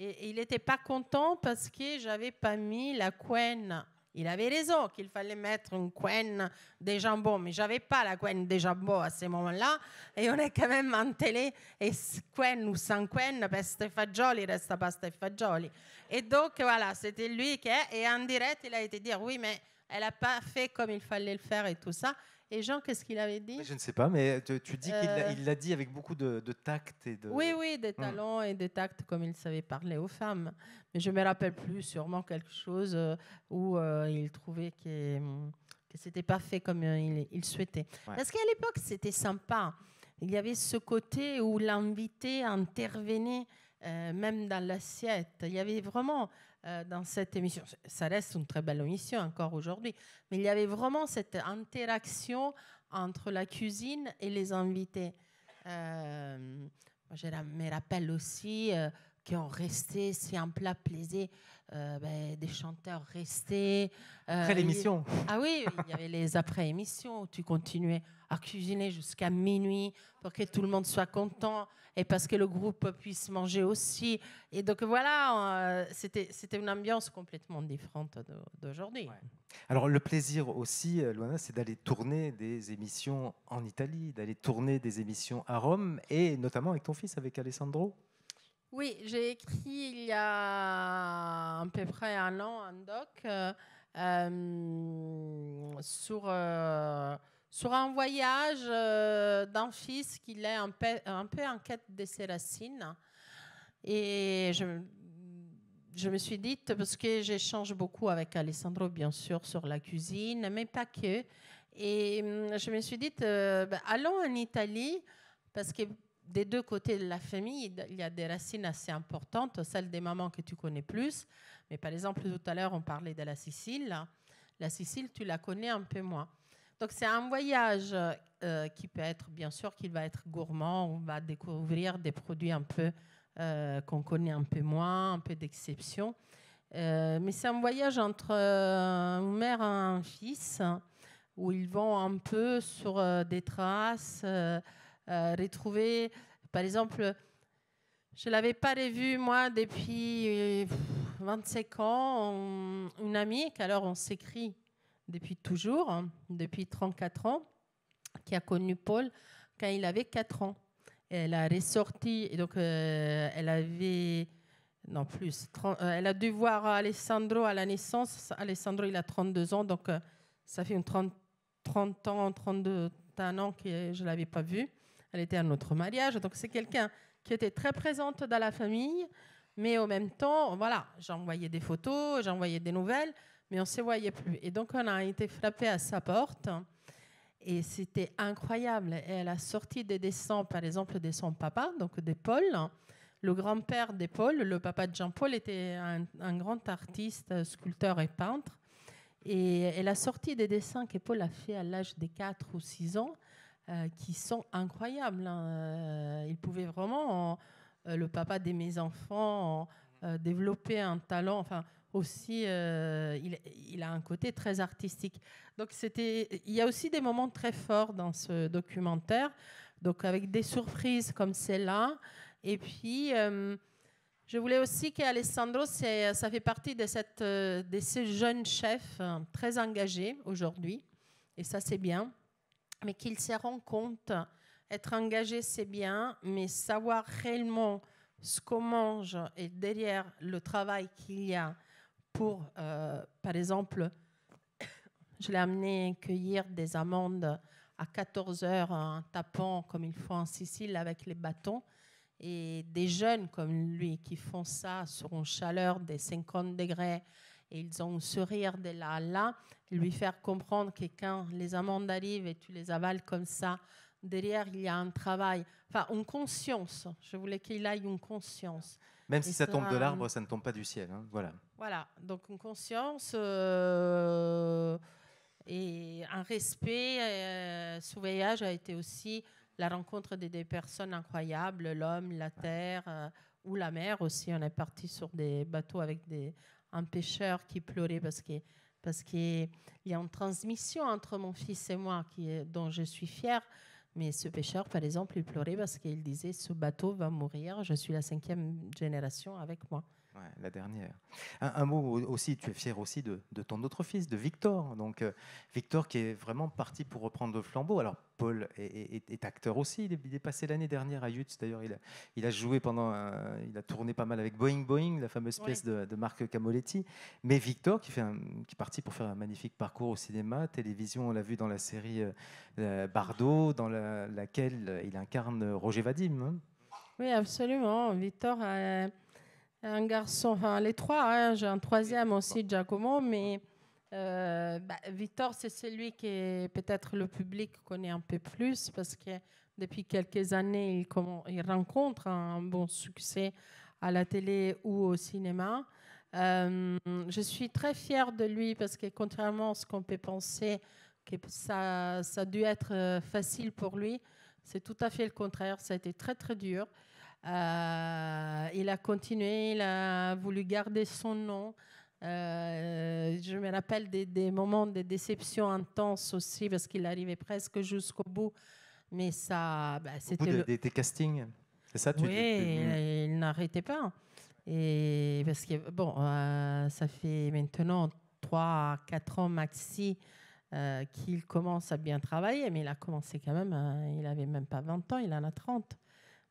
et, il n'était pas content parce que j'avais pas mis la couenne. Il avait raison qu'il fallait mettre une couenne des jambons, mais j'avais pas la couenne des jambons à ce moment-là. Et on est quand même en télé, et couenne ou sans couenne, peste ben, et fagioli reste pasta et fagioli. Et donc voilà, c'était lui qui est. Et en direct, il a été dire oui, mais elle n'a pas fait comme il fallait le faire et tout ça. Et Jean, qu'est-ce qu'il avait dit Je ne sais pas, mais tu, dis qu'il l'a euh. dit avec beaucoup de, tact et de. Oui, oui, des hum. talents et des tacts comme il savait parler aux femmes. Mais je me rappelle plus, sûrement quelque chose euh, où euh, il trouvait que hum, que c'était pas fait comme il, il souhaitait. Parce qu'à l'époque, c'était sympa. Il y avait ce côté où l'invité intervenait même dans l'assiette. Il y avait vraiment euh, dans cette émission. Ça reste une très belle émission encore aujourd'hui, mais il y avait vraiment cette interaction entre la cuisine et les invités. Euh, je me rappelle aussi euh, ont restait, si un plat plaisait, euh, ben, des chanteurs restés. Euh, après l'émission. Ah oui, il y avait les après-émissions où tu continuais à cuisiner jusqu'à minuit pour que tout le monde soit content et parce que le groupe puisse manger aussi. Et donc voilà, euh, c'était une ambiance complètement différente d'aujourd'hui. Alors le plaisir aussi, Luana, c'est d'aller tourner des émissions en Italie, d'aller tourner des émissions à Rome et notamment avec ton fils, avec Alessandro. Oui, j'ai écrit il y a à peu près un an un doc euh, euh, sur, euh, sur un voyage d'un fils qui est un peu, en quête de ses racines. Et je, je me suis dit, parce que j'échange beaucoup avec Alessandro, bien sûr, sur la cuisine, mais pas que. Et hum, je me suis dit, bah, allons en Italie, parce que des deux côtés de la famille, il y a des racines assez importantes, celles des mamans que tu connais plus. Mais par exemple, tout à l'heure, on parlait de la Sicile. La Sicile, tu la connais un peu moins. Donc c'est un voyage euh, qui peut être, bien sûr, qu'il va être gourmand. On va découvrir des produits un peu euh, qu'on connaît un peu moins, un peu d'exception. Euh, mais c'est un voyage entre une mère et un fils, hein, où ils vont un peu sur des traces. Euh, retrouver. Par exemple, je ne l'avais pas revu, moi, depuis 25 euh, ans. une amie, alors on s'écrit depuis toujours, hein, depuis 34 ans, qui a connu Paul quand il avait 4 ans. elle a ressorti, et donc euh, elle avait non plus. elle a dû voir Alessandro à la naissance. Alessandro, il a 32 ans, donc ça fait une 30, 30 ans, 31 ans que je ne l'avais pas vu. Elle était à notre mariage. Donc, c'est quelqu'un qui était très présente dans la famille. Mais en même temps, voilà, j'envoyais des photos, j'envoyais des nouvelles, mais on ne se voyait plus. Et donc, on a été frappé à sa porte. Et c'était incroyable. Et elle a sorti des dessins, par exemple, de son papa, donc de Paul. Le grand-père de Paul, le papa de Jean-Paul, était un, grand artiste, sculpteur et peintre. Et elle a sorti des dessins que Paul a fait à l'âge de 4 ou 6 ans. Euh, qui sont incroyables. Hein. Euh, il pouvait vraiment, euh, le papa des mes enfants, développer un talent. Enfin, aussi, il, a un côté très artistique. Donc, c'était, il y a aussi des moments très forts dans ce documentaire, donc avec des surprises comme celle-là. Et puis, je voulais aussi qu'Alessandro, ça fait partie de, cette, de ces jeunes chefs hein, très engagés aujourd'hui, et ça, c'est bien mais qu'il se rend compte, être engagé, c'est bien, mais savoir réellement ce qu'on mange et derrière le travail qu'il y a pour, euh, par exemple, (coughs) je l'ai amené cueillir des amandes à 14 heures en tapant comme il faut en Sicile avec les bâtons. Et des jeunes comme lui qui font ça sur une chaleur des 50 degrés, et ils ont un rire de là à là, lui faire comprendre que quand les amandes arrivent et tu les avales comme ça, derrière il y a un travail, enfin une conscience. Je voulais qu'il aille une conscience. Même si ça tombe de l'arbre, euh, ça ne tombe pas du ciel. Hein, voilà. Voilà, donc une conscience euh, et un respect. ce euh, voyage a été aussi la rencontre de des personnes incroyables, l'homme, la terre ou la mer aussi. On est parti sur des bateaux avec des un pêcheur qui pleurait parce qu'il y a une transmission entre mon fils et moi qui, dont je suis fier. Mais ce pêcheur, par exemple, il pleurait parce qu'il disait ce bateau va mourir. Je suis la cinquième génération avec moi. la dernière. Un, mot aussi, tu es fier aussi de, ton autre fils, de Victor. Donc euh, Victor qui est vraiment parti pour reprendre le flambeau. Alors Paul est, acteur aussi. Il est, passé l'année dernière à Utz. D'ailleurs, il a, il a, joué pendant, il a tourné pas mal avec Boeing Boeing, la fameuse pièce de, Marc Camoletti. Mais Victor, qui, fait un, qui est parti pour faire un magnifique parcours au cinéma, télévision, on l'a vu dans la série euh, euh, Bardot, Bardo, dans laquelle il incarne Roger Vadim. Hein. Oui, absolument. Victor a un, garçon, enfin les trois. Hein. J'ai un troisième aussi, Giacomo, mais euh, bah, Victor, c'est celui que peut-être le public connaît un peu plus parce que depuis quelques années, il, rencontre un bon succès à la télé ou au cinéma. Euh, je suis très fière de lui parce que contrairement à ce qu'on peut penser que ça, a dû être euh, facile pour lui, c'est tout à fait le contraire. Ça a été très très dur. il a continué, il a voulu garder son nom. Euh, je me rappelle des, moments de déception intense aussi, parce qu'il arrivait presque jusqu'au bout. Mais ça, c'était. Bah, Au bout des, castings C'est ça tu Oui, il, n'arrêtait pas. Et parce que, bon, euh, ça fait maintenant 3-4 ans maxi euh, qu'il commence à bien travailler, mais il a commencé quand même, il n'avait même pas 20 ans, il en a 30.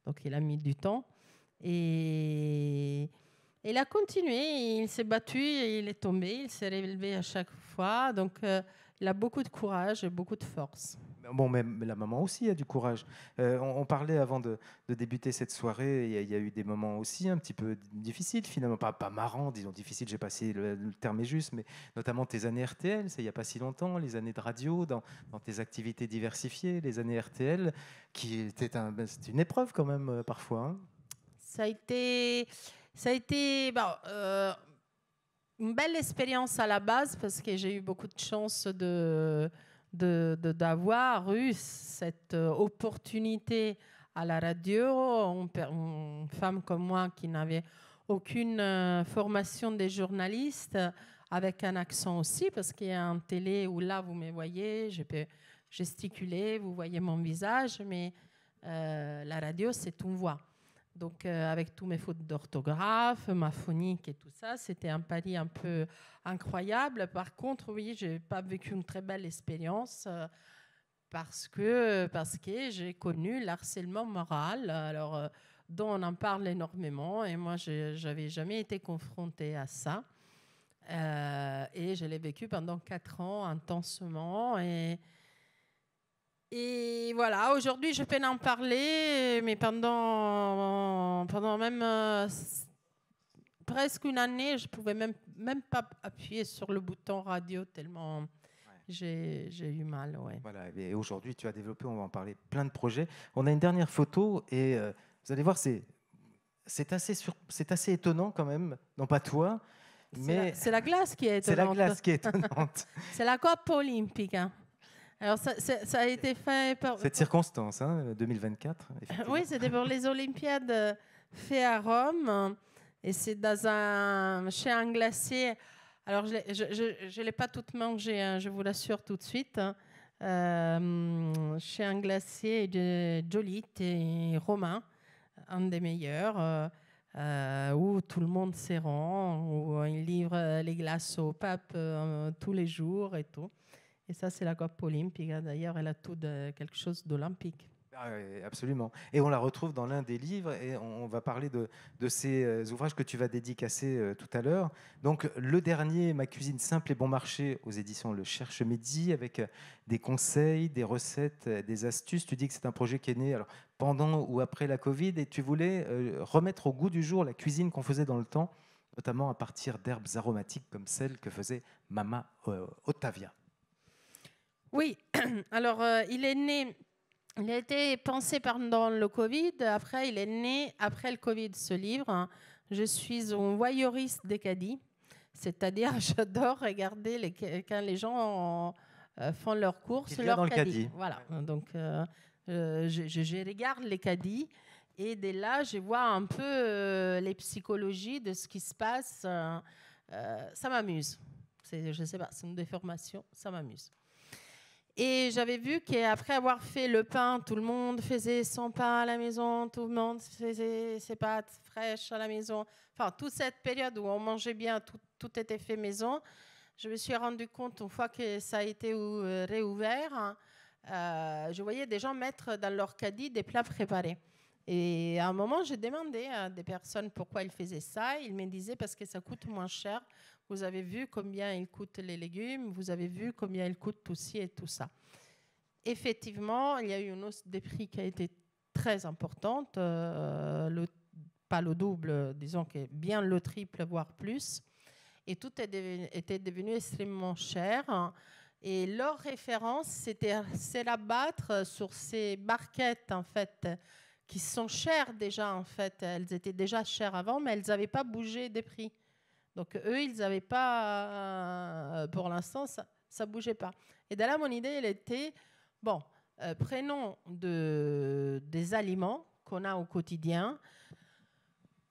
Donc il a mis du temps. Et il a continué, il s'est battu, il est tombé, il s'est relevé à chaque fois. Donc, euh, il a beaucoup de courage et beaucoup de force. Bon, mais la maman aussi a du courage. Euh, on, parlait avant de, débuter cette soirée, il y, a, eu des moments aussi un petit peu difficiles, finalement, pas, pas marrants, disons difficiles, j'ai passé le, le, terme est juste, mais notamment tes années RTL, c'est il n'y a pas si longtemps, les années de radio, dans, dans tes activités diversifiées, les années RTL, qui étaient un, une épreuve quand même euh, parfois. Hein. Ça a été ça a été bah, euh, une belle expérience à la base parce que j'ai eu beaucoup de chance de, d'avoir eu cette euh, opportunité à la radio. Une, femme comme moi qui n'avait aucune euh, formation des journalistes, avec un accent aussi, parce qu'il y a un télé où là, vous me voyez, je peux gesticuler, vous voyez mon visage, mais la radio, c'est une voix. Donc, euh, avec tous mes fautes d'orthographe, ma phonique et tout ça, c'était un pari un peu incroyable. Par contre, oui, je n'ai pas vécu une très belle expérience euh, parce que, parce que j'ai connu l'harcèlement moral, alors, euh, dont on en parle énormément. Et moi, je n'avais jamais été confrontée à ça. et je l'ai vécu pendant quatre ans intensement. Et et voilà, aujourd'hui, je peine en parler, mais pendant, pendant même euh, presque une année, je ne pouvais même, même pas appuyer sur le bouton radio tellement j'ai eu mal. Ouais. Voilà, et aujourd'hui, tu as développé, on va en parler, plein de projets. On a une dernière photo et euh, vous allez voir, c'est assez, assez étonnant quand même. Non, pas toi, mais. C'est la, glace qui est étonnante. (laughs) C'est la glace qui est étonnante. (laughs) c'est la Olympique. Hein. Alors, ça, a été fait par. Cette circonstance, 2024. Hein, euh, oui, c'était pour les Olympiades euh, faites à Rome. Et c'est dans un, chez un glacier. Alors, je ne l'ai pas toute mangée, hein, je vous l'assure tout de suite. Hein. Euh, chez un glacier de Jolite et Romain, un des meilleurs, où tout le monde s'est rend, où il livre les glaces au pape tous les jours et tout. Et ça, c'est la Coupe olympique. Hein. D'ailleurs, elle a tout de, quelque chose d'olympique. Ah absolument. Et on la retrouve dans l'un des livres et on va parler de, ces euh, ouvrages que tu vas dédicacer euh, tout à l'heure. Donc le dernier, Ma cuisine simple et bon marché aux éditions Le Cherche Midi avec euh, des conseils, des recettes, des astuces. Tu dis que c'est un projet qui est né alors, pendant ou après la Covid et tu voulais remettre au goût du jour la cuisine qu'on faisait dans le temps, notamment à partir d'herbes aromatiques comme celles que faisait Mama Ottavia. Oui, (clears throat) alors euh, il est né, il a été pensé pendant le Covid, après il est né après le Covid ce livre. Hein. Je suis un voyeuriste des caddies, c'est-à-dire (laughs) j'adore regarder les, quand les gens euh, font leurs courses, leur caddies. Voilà, donc euh, je, regarde les caddies et dès là je vois un peu les psychologies de ce qui se passe. ça m'amuse. Je ne sais pas, c'est une déformation, ça m'amuse. Et j'avais vu qu'après avoir fait le pain, tout le monde faisait son pain à la maison, tout le monde faisait ses pâtes fraîches à la maison. Enfin, toute cette période où on mangeait bien, tout, était fait maison. Je me suis rendu compte, une fois que ça a été euh, réouvert, hein, euh, je voyais des gens mettre dans leur caddie des plats préparés. Et à un moment, j'ai demandé à des personnes pourquoi ils faisaient ça. Ils me disaient parce que ça coûte moins cher. Vous avez vu combien ils coûtent les légumes, vous avez vu combien ils coûtent tout ci et tout ça. Effectivement, il y a eu une hausse des prix qui a été très importante, euh, le, pas le double, disons que bien le triple, voire plus. Et tout était devenu extrêmement cher. Et leur référence, c'était l'abattre sur ces barquettes, en fait, qui sont chères déjà, en fait. Elles étaient déjà chères avant, mais elles n'avaient pas bougé des prix. Donc, eux, ils n'avaient pas, euh, pour l'instant, ça ne bougeait pas. Et d'ailleurs, mon idée, elle était, bon, euh, prenons de, des aliments qu'on a au quotidien,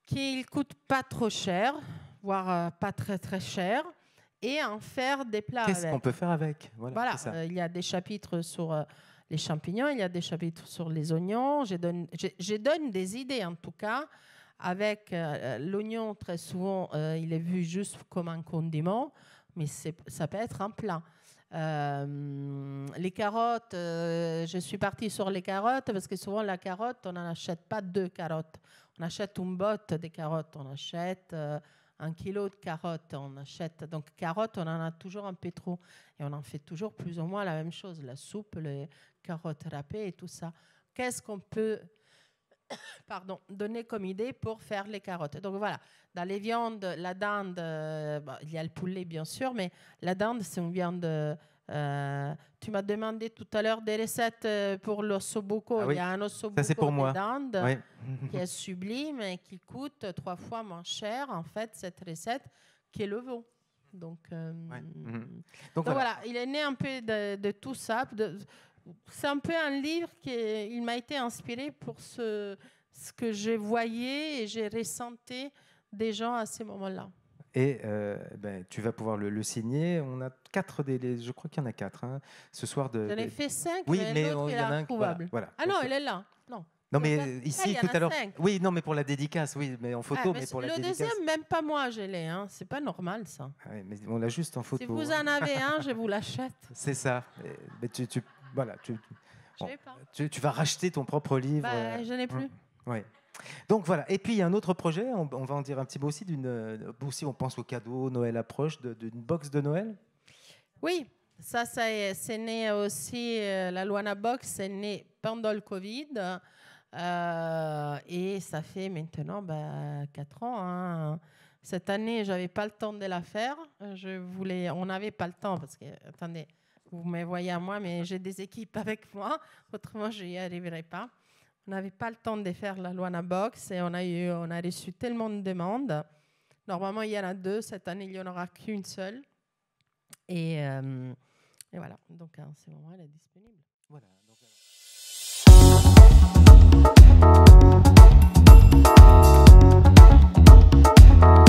qui ne coûtent pas trop cher, voire euh, pas très très cher, et en faire des plats. Qu'est-ce qu'on peut faire avec Voilà, il y a des chapitres sur les champignons, il y a des chapitres sur les oignons. Je donne, des idées en tout cas. Avec euh, l'oignon, très souvent, euh, il est vu juste comme un condiment, mais ça peut être un plat. Euh, les carottes, je suis partie sur les carottes parce que souvent la carotte, on n'en achète pas deux carottes. On achète une botte de carottes, on achète un kilo de carottes, on achète. Donc, carottes, on en a toujours un peu trop. Et on en fait toujours plus ou moins la même chose. La soupe, les carottes râpées et tout ça. Qu'est-ce qu'on peut (coughs) pardon, donner comme idée pour faire les carottes Donc voilà, dans les viandes, la dinde, euh, bah, il y a le poulet bien sûr, mais la dinde, c'est une viande... Euh, tu m'as demandé tout à l'heure des recettes euh, pour l'ossobuco. Ah Il y a un ossobuco de dinde qui est sublime et qui coûte trois fois moins cher, en fait, cette recette, qui est le veau. Donc, mm. mhm. voilà. il est né un peu de, tout ça c'est un peu un livre qui il m'a été inspiré pour ce, ce que j'ai voyé et j'ai ressenti des gens à ces moments-là. Et euh, ben, tu vas pouvoir le, signer. On a quatre délais. je crois qu'il y en a quatre. Hein. Ce soir de. J'en ai fait cinq. Oui, mais, il y en a un. Voilà, voilà. Ah non, il est là. Non. Non mais ah, ici tout à l'heure. Oui, non mais pour la dédicace, oui, mais en photo, ah, mais, pour la dédicace. Le deuxième, même pas moi, je l'ai. Hein. C'est pas normal ça. Ah mais on l'a juste en photo. Si vous hein. en avez un, (laughs) je vous l'achète. C'est ça. Mais tu, tu, voilà, tu, vas racheter ton propre livre. Bah, euh, je n'ai mm, plus. Oui. Donc voilà. Et puis il y a un autre projet, on, va en dire un petit peu aussi, euh, aussi on pense au cadeau, Noël approche, d'une box de Noël. Oui, ça, ça c'est né aussi, euh, la Luana Box, c'est né pendant le Covid. et ça fait maintenant bah, quatre 4 ans. Hein. Cette année, j'avais pas le temps de la faire. Je voulais, on n'avait pas le temps parce que, attendez, vous me voyez à moi, mais j'ai des équipes (laughs) avec moi, autrement je n'y arriverai pas. On n'avait pas le temps de faire la Luana Box et on a, eu, on a reçu tellement de demandes. Normalement, il y en a deux. Cette année, il n'y en aura qu'une seule. Et, euh, voilà, donc à ce moment elle est disponible. Voilà.